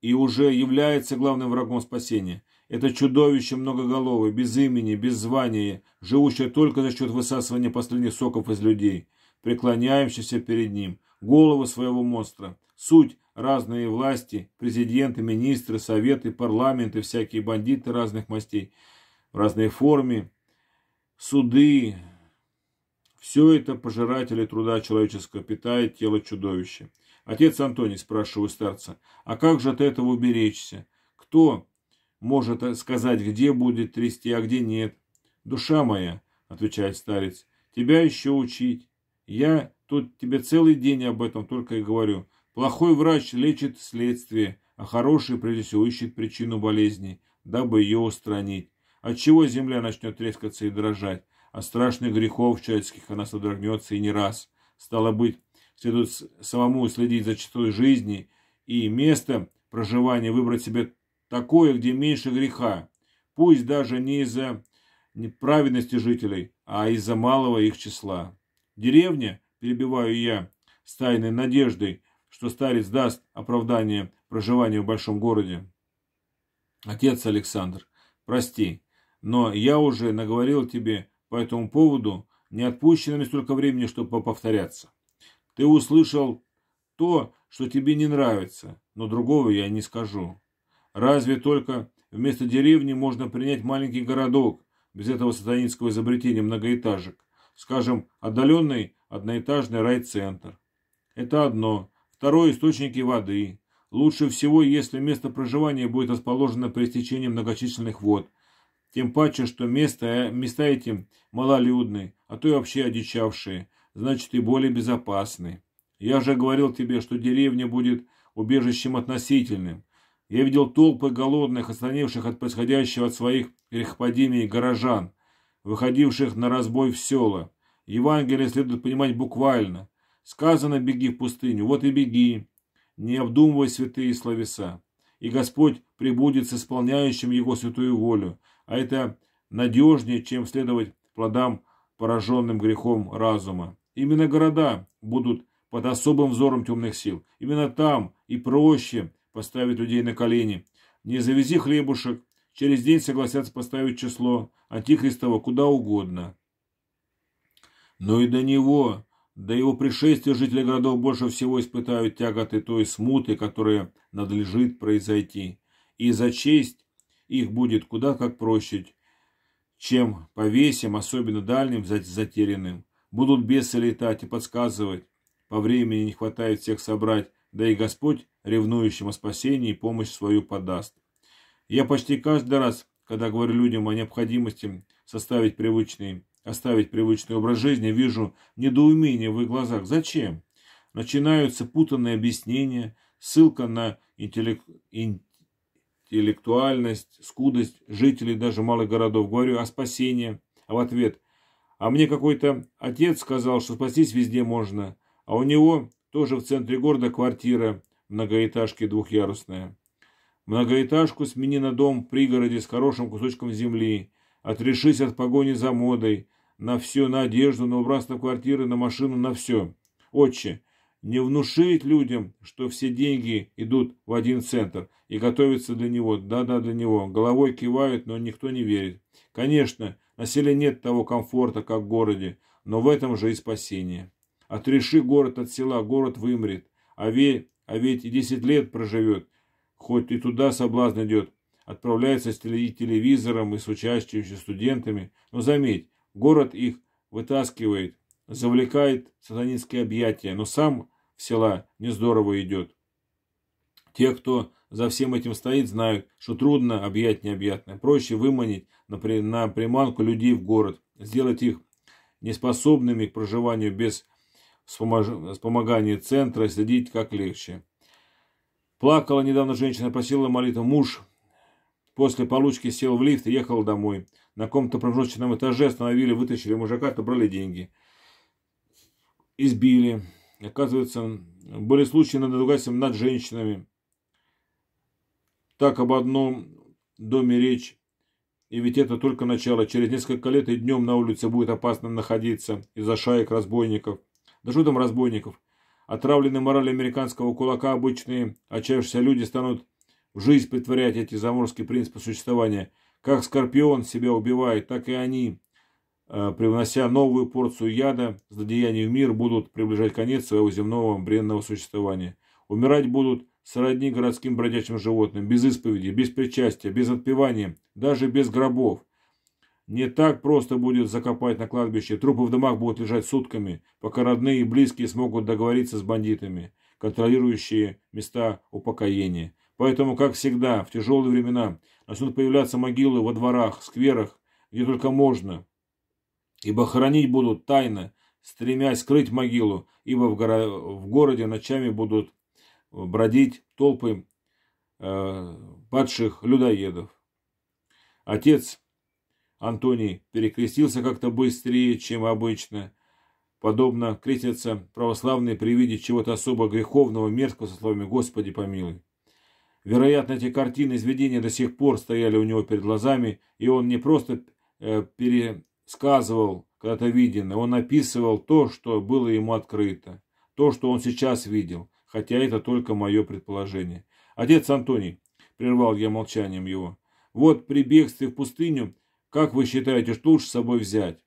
и уже является главным врагом спасения – это чудовище многоголовое, без имени, без звания, живущее только за счет высасывания последних соков из людей, преклоняющихся перед ним, голову своего монстра, суть разные власти, президенты, министры, советы, парламенты, всякие бандиты разных мастей, в разной форме, суды. Все это пожиратели труда человеческого питает тело чудовища. Отец Антоний, спрашиваю старца, а как же от этого уберечься? Кто может сказать, где будет трясти, а где нет. Душа моя, отвечает старец, тебя еще учить. Я тут тебе целый день об этом только и говорю. Плохой врач лечит следствие, а хороший прежде всего ищет причину болезни, дабы ее устранить. Отчего земля начнет трескаться и дрожать? От страшных грехов человеческих она содрогнется и не раз. Стало быть, следует самому следить за чистой жизни и место проживания выбрать себе такое, где меньше греха, пусть даже не из-за праведности жителей, а из-за малого их числа. Деревня, перебиваю я с тайной надеждой, что старец даст оправдание проживанию в большом городе. Отец Александр, прости, но я уже наговорил тебе по этому поводу, не отпущено столько времени, чтобы повторяться. Ты услышал то, что тебе не нравится, но другого я не скажу. Разве только вместо деревни можно принять маленький городок без этого сатанинского изобретения многоэтажек, скажем, отдаленный одноэтажный райцентр. Это одно. Второе – источники воды. Лучше всего, если место проживания будет расположено при стечении многочисленных вод. Тем паче, что место, э, места эти малолюдные, а то и вообще одичавшие, значит и более безопасные. Я же говорил тебе, что деревня будет убежищем относительным, я видел толпы голодных, остановивших от происходящего от своих грехопадений горожан, выходивших на разбой в села. Евангелие следует понимать буквально. Сказано «беги в пустыню», вот и беги, не обдумывай святые словеса. И Господь прибудет с исполняющим Его святую волю, а это надежнее, чем следовать плодам, пораженным грехом разума. Именно города будут под особым взором темных сил. Именно там и проще – поставить людей на колени. Не завези хлебушек, через день согласятся поставить число Антихристова куда угодно. Но ну и до него, до его пришествия жители городов больше всего испытают тяготы той смуты, которая надлежит произойти. И за честь их будет куда как проще, чем повесим, особенно дальним, затерянным. Будут бесы летать и подсказывать. По времени не хватает всех собрать, да и Господь ревнующим о спасении, помощь свою подаст. Я почти каждый раз, когда говорю людям о необходимости составить привычный, оставить привычный образ жизни, вижу недоумение в их глазах. Зачем? Начинаются путанные объяснения, ссылка на интеллект, интеллектуальность, скудость жителей даже малых городов. Говорю о спасении, а в ответ «А мне какой-то отец сказал, что спастись везде можно, а у него тоже в центре города квартира, многоэтажки двухъярусные. Многоэтажку смени на дом в пригороде с хорошим кусочком земли, отрешись от погони за модой, на все, на одежду, на убранство квартиры, на машину, на все. Отче, не внушить людям, что все деньги идут в один центр и готовятся для него, да-да, для него. Головой кивают, но никто не верит. Конечно, на селе нет того комфорта, как в городе, но в этом же и спасение. Отреши город от села, город вымрет. А верь, а ведь и 10 лет проживет, хоть и туда соблазн идет. Отправляется с телевизором и с учащимися студентами, но заметь, город их вытаскивает, завлекает сатанинские объятия, но сам в села не здорово идет. Те, кто за всем этим стоит, знают, что трудно объять необъятное. Проще выманить на, при, на приманку людей в город, сделать их неспособными к проживанию без с вспомогание центра, следить как легче. Плакала недавно женщина, просила молитву. Муж после получки сел в лифт и ехал домой. На каком-то промежуточном этаже остановили, вытащили мужика, отобрали деньги. Избили. Оказывается, были случаи надругательства над женщинами. Так об одном доме речь. И ведь это только начало. Через несколько лет и днем на улице будет опасно находиться из-за шаек разбойников да что там разбойников. Отравленные моралью американского кулака обычные отчаявшиеся а люди станут в жизнь притворять эти заморские принципы существования. Как скорпион себя убивает, так и они, э, привнося новую порцию яда, злодеяний в мир, будут приближать конец своего земного бренного существования. Умирать будут сродни городским бродячим животным, без исповеди, без причастия, без отпевания, даже без гробов. Не так просто будет закопать на кладбище. Трупы в домах будут лежать сутками, пока родные и близкие смогут договориться с бандитами, контролирующие места упокоения. Поэтому, как всегда, в тяжелые времена начнут появляться могилы во дворах, скверах, где только можно. Ибо хоронить будут тайно, стремясь скрыть могилу, ибо в, горо... в городе ночами будут э, бродить толпы э, падших людоедов. Отец Антоний перекрестился как-то быстрее, чем обычно. Подобно крестятся православные при виде чего-то особо греховного, мерзкого со словами «Господи помилуй». Вероятно, эти картины из видения до сих пор стояли у него перед глазами, и он не просто э, пересказывал когда-то виденное, он описывал то, что было ему открыто, то, что он сейчас видел, хотя это только мое предположение. «Отец Антоний», — прервал я молчанием его, — «вот при бегстве в пустыню как вы считаете, что лучше с собой взять?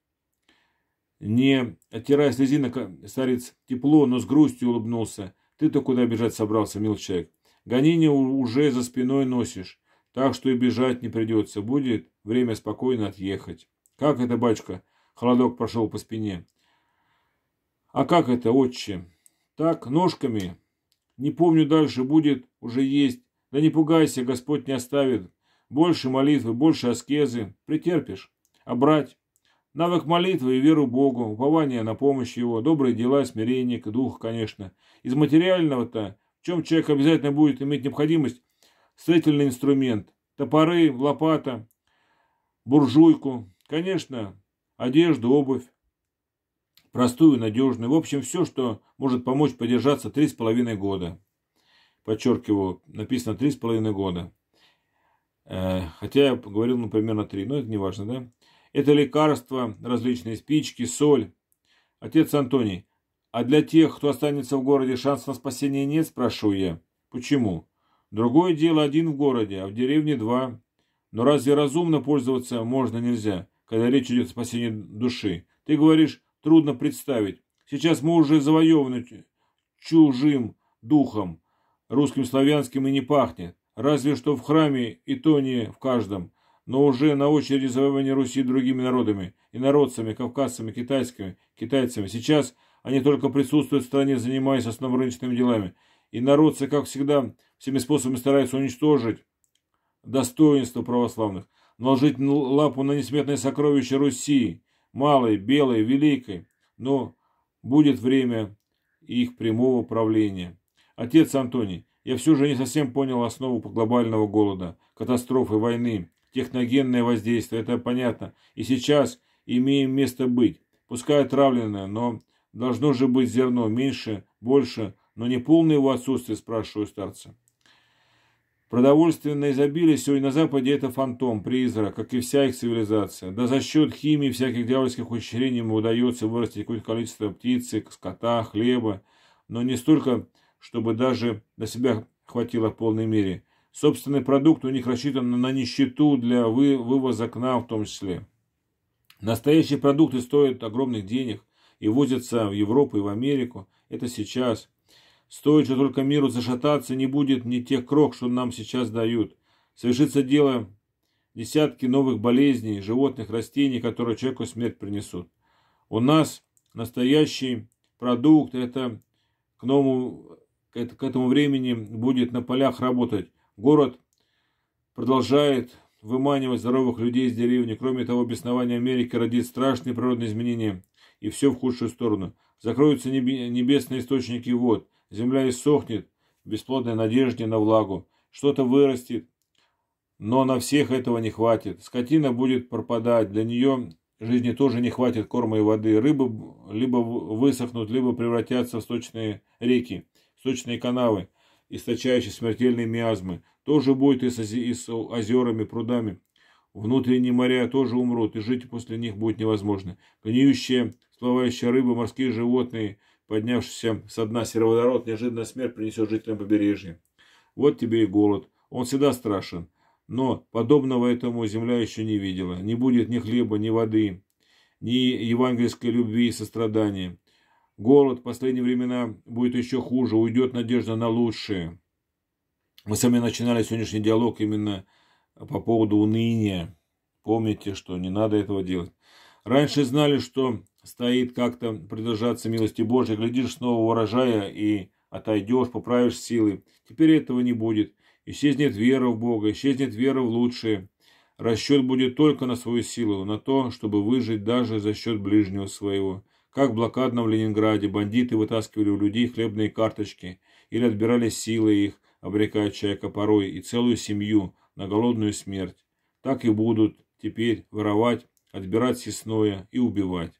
Не оттирая слезинок, старец тепло, но с грустью улыбнулся. Ты-то куда бежать собрался, мил человек? Гонение уже за спиной носишь, так что и бежать не придется. Будет время спокойно отъехать. Как это, бачка Холодок прошел по спине. А как это, отче? Так, ножками. Не помню дальше, будет уже есть. Да не пугайся, Господь не оставит. Больше молитвы, больше аскезы. Претерпишь. А брать? Навык молитвы и веру Богу, упование на помощь Его, добрые дела, смирение, дух, конечно. Из материального-то, в чем человек обязательно будет иметь необходимость, строительный инструмент, топоры, лопата, буржуйку, конечно, одежду, обувь, простую, надежную, в общем, все, что может помочь подержаться три с половиной года. Подчеркиваю, написано три с половиной года. Э, хотя я говорил, например, на 3, но это не важно, да? Это лекарства, различные спички, соль. Отец Антоний, а для тех, кто останется в городе, шанс на спасение нет, спрошу я. Почему? Другое дело один в городе, а в деревне два. Но разве разумно пользоваться можно нельзя, когда речь идет о спасении души? Ты говоришь, трудно представить. Сейчас мы уже завоеваны чужим духом, русским, славянским и не пахнет. Разве что в храме и то не в каждом, но уже на очереди завоевания Руси другими народами, инородцами, кавказцами, китайскими, китайцами. Сейчас они только присутствуют в стране, занимаясь основрыночными делами. И народцы, как всегда, всеми способами стараются уничтожить достоинство православных, наложить лапу на несметные сокровища Руси, малой, белой, великой. Но будет время их прямого правления. Отец Антоний, я все же не совсем понял основу глобального голода, катастрофы, войны, техногенное воздействие, это понятно. И сейчас имеем место быть. Пускай отравленное, но должно же быть зерно меньше, больше, но не полное его отсутствие, спрашиваю старца. Продовольственное изобилие сегодня на Западе – это фантом, призрак, как и вся их цивилизация. Да за счет химии всяких дьявольских ухищрений ему удается вырастить какое-то количество птицы, скота, хлеба, но не столько чтобы даже на себя хватило в полной мере. Собственный продукт у них рассчитан на нищету для вы, вывоза к нам в том числе. Настоящие продукты стоят огромных денег и возятся в Европу и в Америку. Это сейчас. Стоит же только миру зашататься, не будет ни тех крок, что нам сейчас дают. Совершится дело десятки новых болезней, животных, растений, которые человеку смерть принесут. У нас настоящий продукт – это к новому к этому времени будет на полях работать. Город продолжает выманивать здоровых людей из деревни. Кроме того, беснование Америки родит страшные природные изменения. И все в худшую сторону. Закроются небесные источники вод. Земля иссохнет в бесплодной надежде на влагу. Что-то вырастет, но на всех этого не хватит. Скотина будет пропадать. Для нее жизни тоже не хватит корма и воды. Рыбы либо высохнут, либо превратятся в сточные реки сточные канавы, источающие смертельные миазмы, тоже будет и с, озерами, прудами. Внутренние моря тоже умрут, и жить после них будет невозможно. Гниющие, всплывающие рыбы, морские животные, поднявшиеся со дна сероводород, неожиданная смерть принесет жителям побережья. Вот тебе и голод. Он всегда страшен. Но подобного этому земля еще не видела. Не будет ни хлеба, ни воды, ни евангельской любви и сострадания. Голод в последние времена будет еще хуже, уйдет надежда на лучшее. Мы сами начинали сегодняшний диалог именно по поводу уныния. Помните, что не надо этого делать. Раньше знали, что стоит как-то придержаться милости Божьей. Глядишь снова урожая и отойдешь, поправишь силы. Теперь этого не будет. Исчезнет вера в Бога, исчезнет вера в лучшее. Расчет будет только на свою силу, на то, чтобы выжить даже за счет ближнего своего как в блокадном Ленинграде бандиты вытаскивали у людей хлебные карточки или отбирали силы их, обрекая человека порой и целую семью на голодную смерть. Так и будут теперь воровать, отбирать сесное и убивать.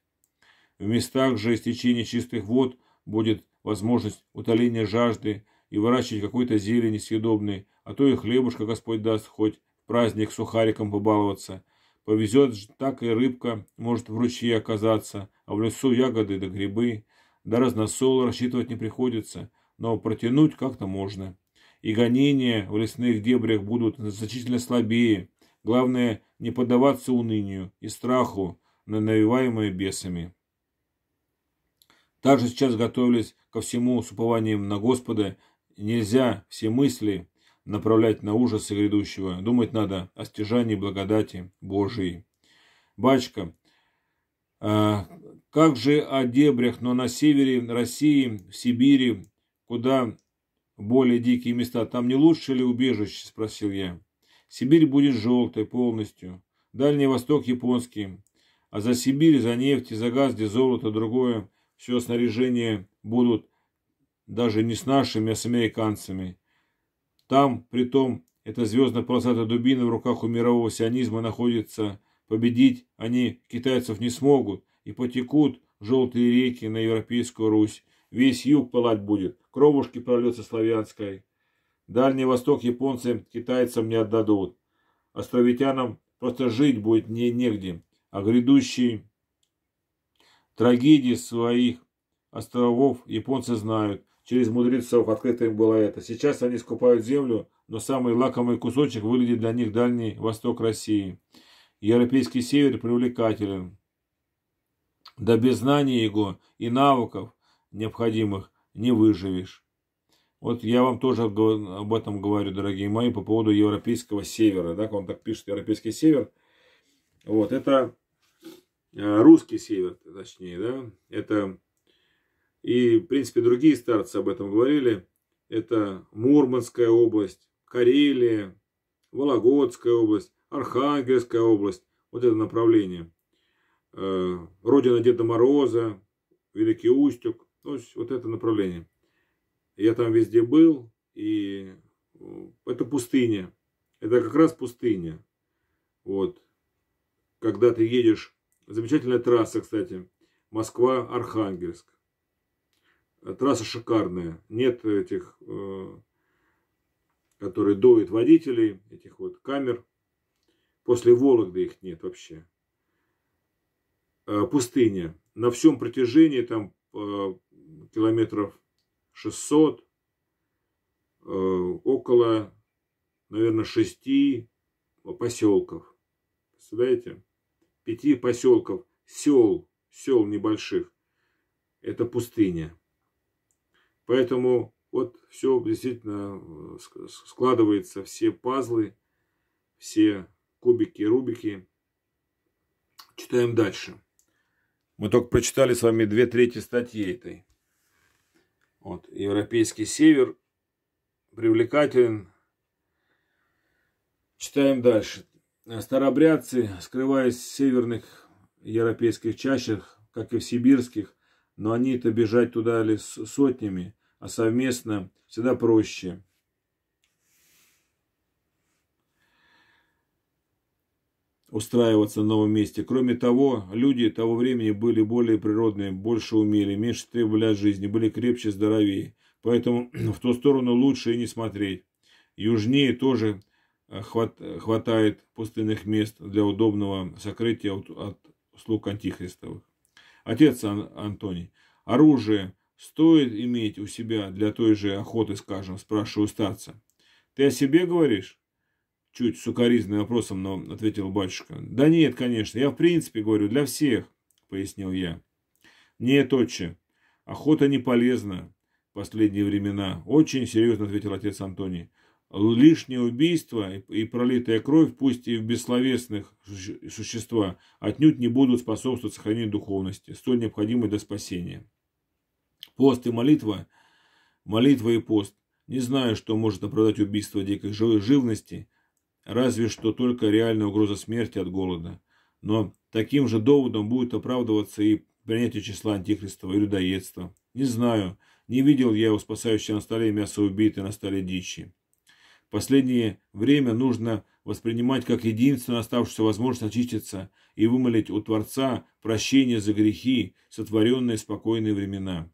В местах же истечения чистых вод будет возможность утоления жажды и выращивать какой-то зелени съедобной, а то и хлебушка Господь даст хоть в праздник сухариком побаловаться. Повезет, же так и рыбка может в ручье оказаться, а в лесу ягоды да грибы, да разносол рассчитывать не приходится, но протянуть как-то можно. И гонения в лесных дебрях будут значительно слабее. Главное не поддаваться унынию и страху, навиваемые бесами. Также сейчас готовились ко всему с упованием на Господа. Нельзя все мысли направлять на ужасы грядущего. Думать надо о стяжании благодати Божией. Бачка, а, как же о дебрях, но на севере России, в Сибири, куда более дикие места, там не лучше ли убежище, спросил я. Сибирь будет желтой полностью, Дальний Восток японский, а за Сибирь, за нефть, и за газ, где золото, другое, все снаряжение будут даже не с нашими, а с американцами. Там, при том, эта звездно-полосатая дубина в руках у мирового сионизма находится Победить они китайцев не смогут, и потекут желтые реки на Европейскую Русь. Весь юг пылать будет, кровушки прольется славянской. Дальний Восток японцы китайцам не отдадут. Островитянам просто жить будет не негде. А грядущие трагедии своих островов японцы знают. Через мудрецов открыто им было это. Сейчас они скупают землю, но самый лакомый кусочек выглядит для них Дальний Восток России. Европейский север привлекателен. Да без знаний его и навыков необходимых не выживешь. Вот я вам тоже об этом говорю, дорогие мои, по поводу европейского севера. Да, он так пишет, европейский север. Вот, это э, русский север, точнее, да. Это, и, в принципе, другие старцы об этом говорили. Это Мурманская область, Карелия, Вологодская область. Архангельская область, вот это направление. Э, родина Деда Мороза, Великий Устюг, то есть вот это направление. Я там везде был, и э, это пустыня. Это как раз пустыня. Вот. Когда ты едешь, замечательная трасса, кстати, Москва-Архангельск. Э, трасса шикарная. Нет этих, которые доют водителей, этих вот камер. После Вологды их нет вообще. Э, пустыня. На всем протяжении там э, километров 600, э, около, наверное, шести поселков. Представляете? Пяти поселков, сел, сел небольших. Это пустыня. Поэтому вот все действительно складывается, все пазлы, все кубики, рубики. Читаем дальше. Мы только прочитали с вами две трети статьи этой. Вот, европейский север привлекателен. Читаем дальше. Старобрядцы, скрываясь в северных европейских чащах, как и в сибирских, но они-то бежать туда ли сотнями, а совместно всегда проще. устраиваться на новом месте. Кроме того, люди того времени были более природные, больше умели, меньше требовали от жизни, были крепче, здоровее. Поэтому в ту сторону лучше и не смотреть. Южнее тоже э, хват, хватает пустынных мест для удобного сокрытия от, от слуг антихристовых. Отец Ан, Антоний, оружие стоит иметь у себя для той же охоты, скажем, спрашиваю старца. Ты о себе говоришь? Чуть сукоризным вопросом, но ответил батюшка. Да нет, конечно, я в принципе говорю, для всех, пояснил я. Нет, отче, охота не полезна в последние времена, очень серьезно ответил отец Антоний. Лишнее убийство и пролитая кровь, пусть и в бессловесных существа, отнюдь не будут способствовать сохранению духовности, столь необходимой для спасения. Пост и молитва, молитва и пост. Не знаю, что может оправдать убийство дикой живности, разве что только реальная угроза смерти от голода. Но таким же доводом будет оправдываться и принятие числа антихристова и людоедства. Не знаю, не видел я у спасающего на столе мясо убитой на столе дичи. Последнее время нужно воспринимать как единственную оставшуюся возможность очиститься и вымолить у Творца прощение за грехи, сотворенные в спокойные времена.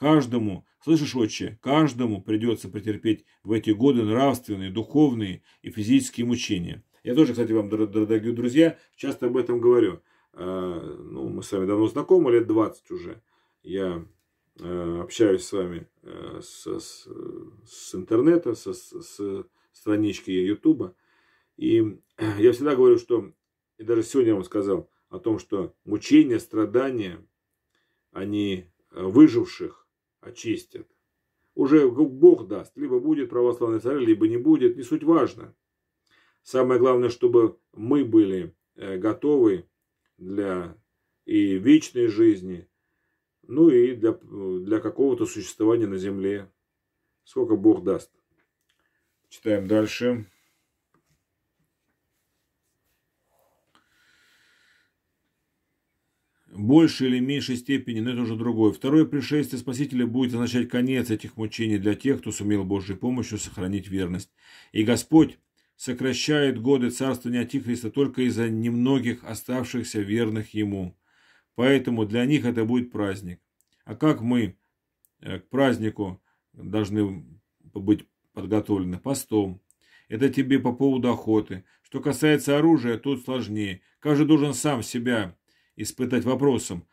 Каждому, слышишь, отче, каждому придется претерпеть в эти годы нравственные, духовные и физические мучения. Я тоже, кстати, вам, дорогие друзья, часто об этом говорю. А, ну, мы с вами давно знакомы, лет 20 уже. Я э, общаюсь с вами э, с, с, с интернета, со, с, с странички Ютуба. И я всегда говорю, что, и даже сегодня я вам сказал о том, что мучения, страдания, они э, выживших, очистят Уже Бог даст, либо будет православный царь, либо не будет, не суть важно. Самое главное, чтобы мы были э, готовы для и вечной жизни, ну и для, для какого-то существования на земле. Сколько Бог даст. Читаем дальше. большей или меньшей степени, но это уже другое. Второе пришествие Спасителя будет означать конец этих мучений для тех, кто сумел Божьей помощью сохранить верность. И Господь сокращает годы царствования Антихриста только из-за немногих оставшихся верных Ему. Поэтому для них это будет праздник. А как мы э, к празднику должны быть подготовлены? Постом. Это тебе по поводу охоты. Что касается оружия, тут сложнее. Каждый должен сам себя испытать вопросом,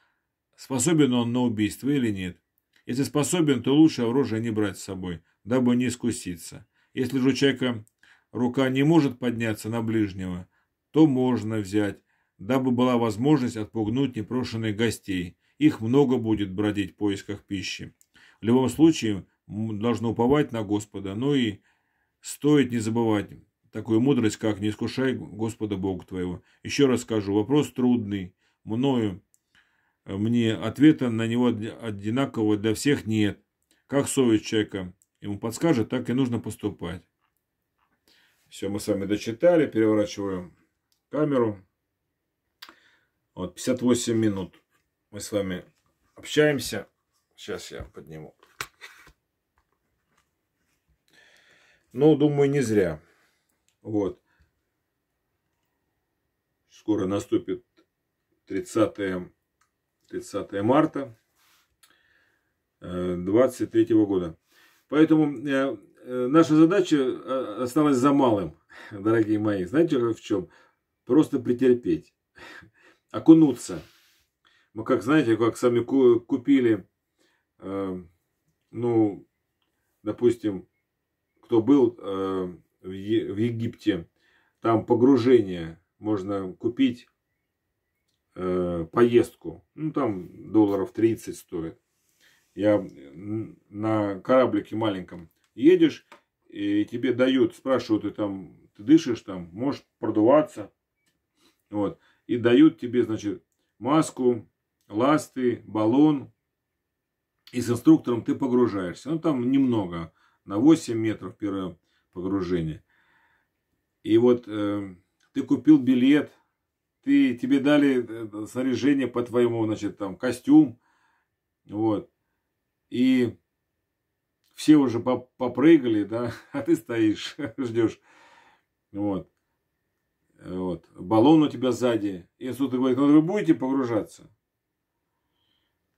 способен он на убийство или нет. Если способен, то лучше оружие не брать с собой, дабы не искуситься. Если же у человека рука не может подняться на ближнего, то можно взять, дабы была возможность отпугнуть непрошенных гостей. Их много будет бродить в поисках пищи. В любом случае, должно уповать на Господа, но ну и стоит не забывать такую мудрость, как «не искушай Господа Бога твоего». Еще раз скажу, вопрос трудный, мною э, мне ответа на него одинакового для всех нет. Как совесть человека ему подскажет, так и нужно поступать. Все, мы с вами дочитали, переворачиваем камеру. Вот, 58 минут мы с вами общаемся. Сейчас я подниму. Ну, думаю, не зря. Вот. Скоро наступит 30, 30 марта 23 э, года. Поэтому э, э, наша задача осталась за малым, дорогие мои. Знаете в чем? Просто претерпеть, окунуться. Мы как, знаете, как сами купили, ну, допустим, кто был в Египте, там погружение можно купить э, поездку. Ну, там долларов 30 стоит. Я на кораблике маленьком едешь, и тебе дают, спрашивают, ты там, ты дышишь там, можешь продуваться. Вот. И дают тебе, значит, маску, ласты, баллон. И с инструктором ты погружаешься. Ну, там немного, на 8 метров первое погружение. И вот э, ты купил билет, ты, тебе дали э, снаряжение по твоему, значит, там, костюм, вот, и все уже попрыгали, да, а ты стоишь, ждешь, вот, вот, баллон у тебя сзади, и институт говорит, ну, вы будете погружаться?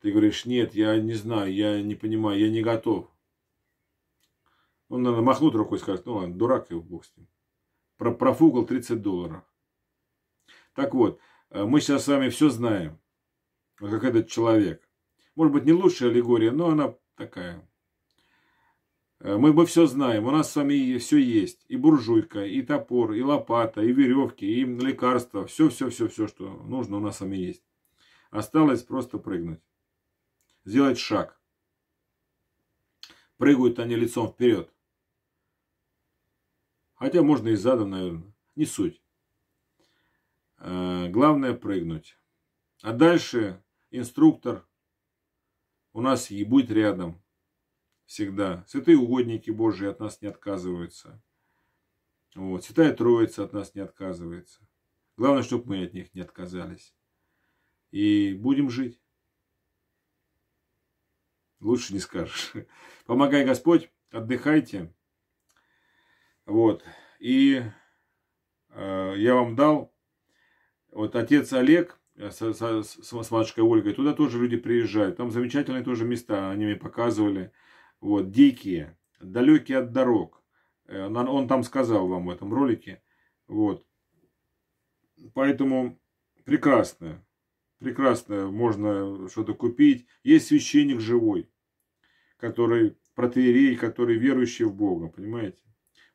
Ты говоришь, нет, я не знаю, я не понимаю, я не готов. Он, наверное, махнут рукой и скажет, ну ладно, дурак его, бог с ним. Профукал 30 долларов. Так вот, э, мы сейчас с вами все знаем, как этот человек. Может быть, не лучшая аллегория, но она такая. Э, мы бы все знаем, у нас с вами все есть. И буржуйка, и топор, и лопата, и веревки, и лекарства. Все-все-все-все, что нужно, у нас с вами есть. Осталось просто прыгнуть. Сделать шаг. Прыгают они лицом вперед. Хотя можно и задом, наверное. Не суть. Э, главное прыгнуть. А дальше инструктор у нас и будет рядом всегда. Святые угодники Божьи от нас не отказываются. Вот. Святая Троица от нас не отказывается. Главное, чтобы мы от них не отказались. И будем жить. Лучше не скажешь. Помогай Господь, отдыхайте. Вот. И э, я вам дал вот отец Олег э, с, с, с матушкой Ольгой, туда тоже люди приезжают. Там замечательные тоже места, они мне показывали. Вот, дикие, далекие от дорог. Э, он там сказал вам в этом ролике. Вот. Поэтому прекрасно. Прекрасно можно что-то купить. Есть священник живой, который протеерей, который верующий в Бога, понимаете?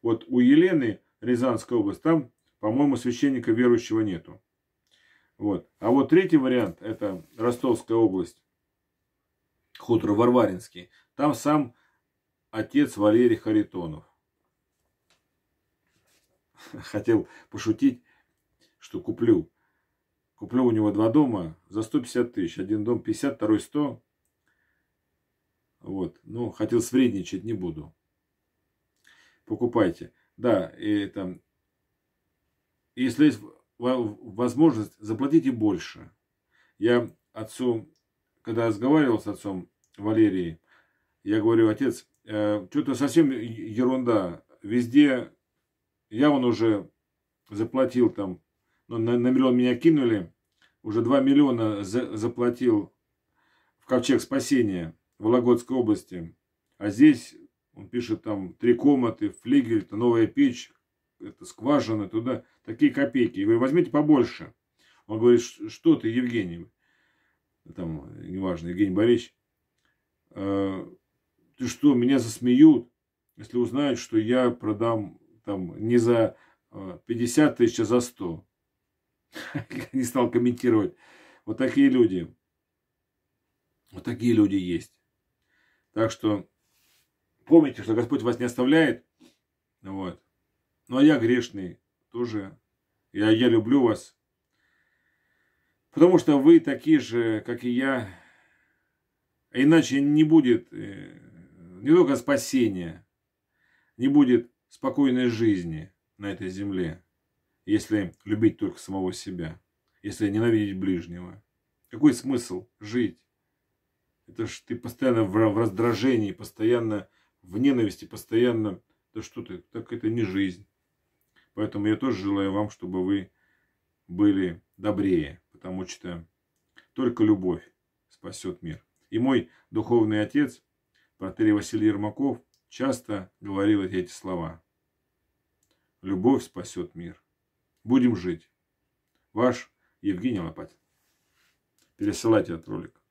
Вот у Елены Рязанской области, там, по-моему, священника верующего нету. Вот. А вот третий вариант, это Ростовская область, хутор Варваринский. Там сам отец Валерий Харитонов. Хотел пошутить, что куплю. Куплю у него два дома за 150 тысяч. Один дом 50, второй 100. Вот. Ну, хотел свредничать, не буду. Покупайте. Да, и там... Если есть возможность, заплатите больше. Я отцу, когда разговаривал с отцом Валерии, я говорю, отец, э, что-то совсем ерунда. Везде я он уже заплатил там, ну, на, на миллион меня кинули, уже 2 миллиона за, заплатил в Ковчег спасения в Вологодской области. А здесь, он пишет, там три комнаты, флигель, новая печь, это, скважины, туда такие копейки. Я говорю, возьмите побольше. Он говорит, что ты, Евгений, там, неважно, Евгений Борисович, э, ты что, меня засмеют, если узнают, что я продам там не за 50 э, тысяч, а за 100. Не стал комментировать. Вот такие люди. Вот такие люди есть. Так что помните, что Господь вас не оставляет. Вот. Ну, а я грешный тоже. Я, я люблю вас. Потому что вы такие же, как и я. А иначе не будет э, не только спасения, не будет спокойной жизни на этой земле, если любить только самого себя, если ненавидеть ближнего. Какой смысл жить? Это ж ты постоянно в раздражении, постоянно в ненависти, постоянно... Да что ты, так это не жизнь. Поэтому я тоже желаю вам, чтобы вы были добрее, потому что только любовь спасет мир. И мой духовный отец, протерей Василий Ермаков, часто говорил эти слова. Любовь спасет мир. Будем жить. Ваш Евгений Лопатин. Пересылайте этот ролик.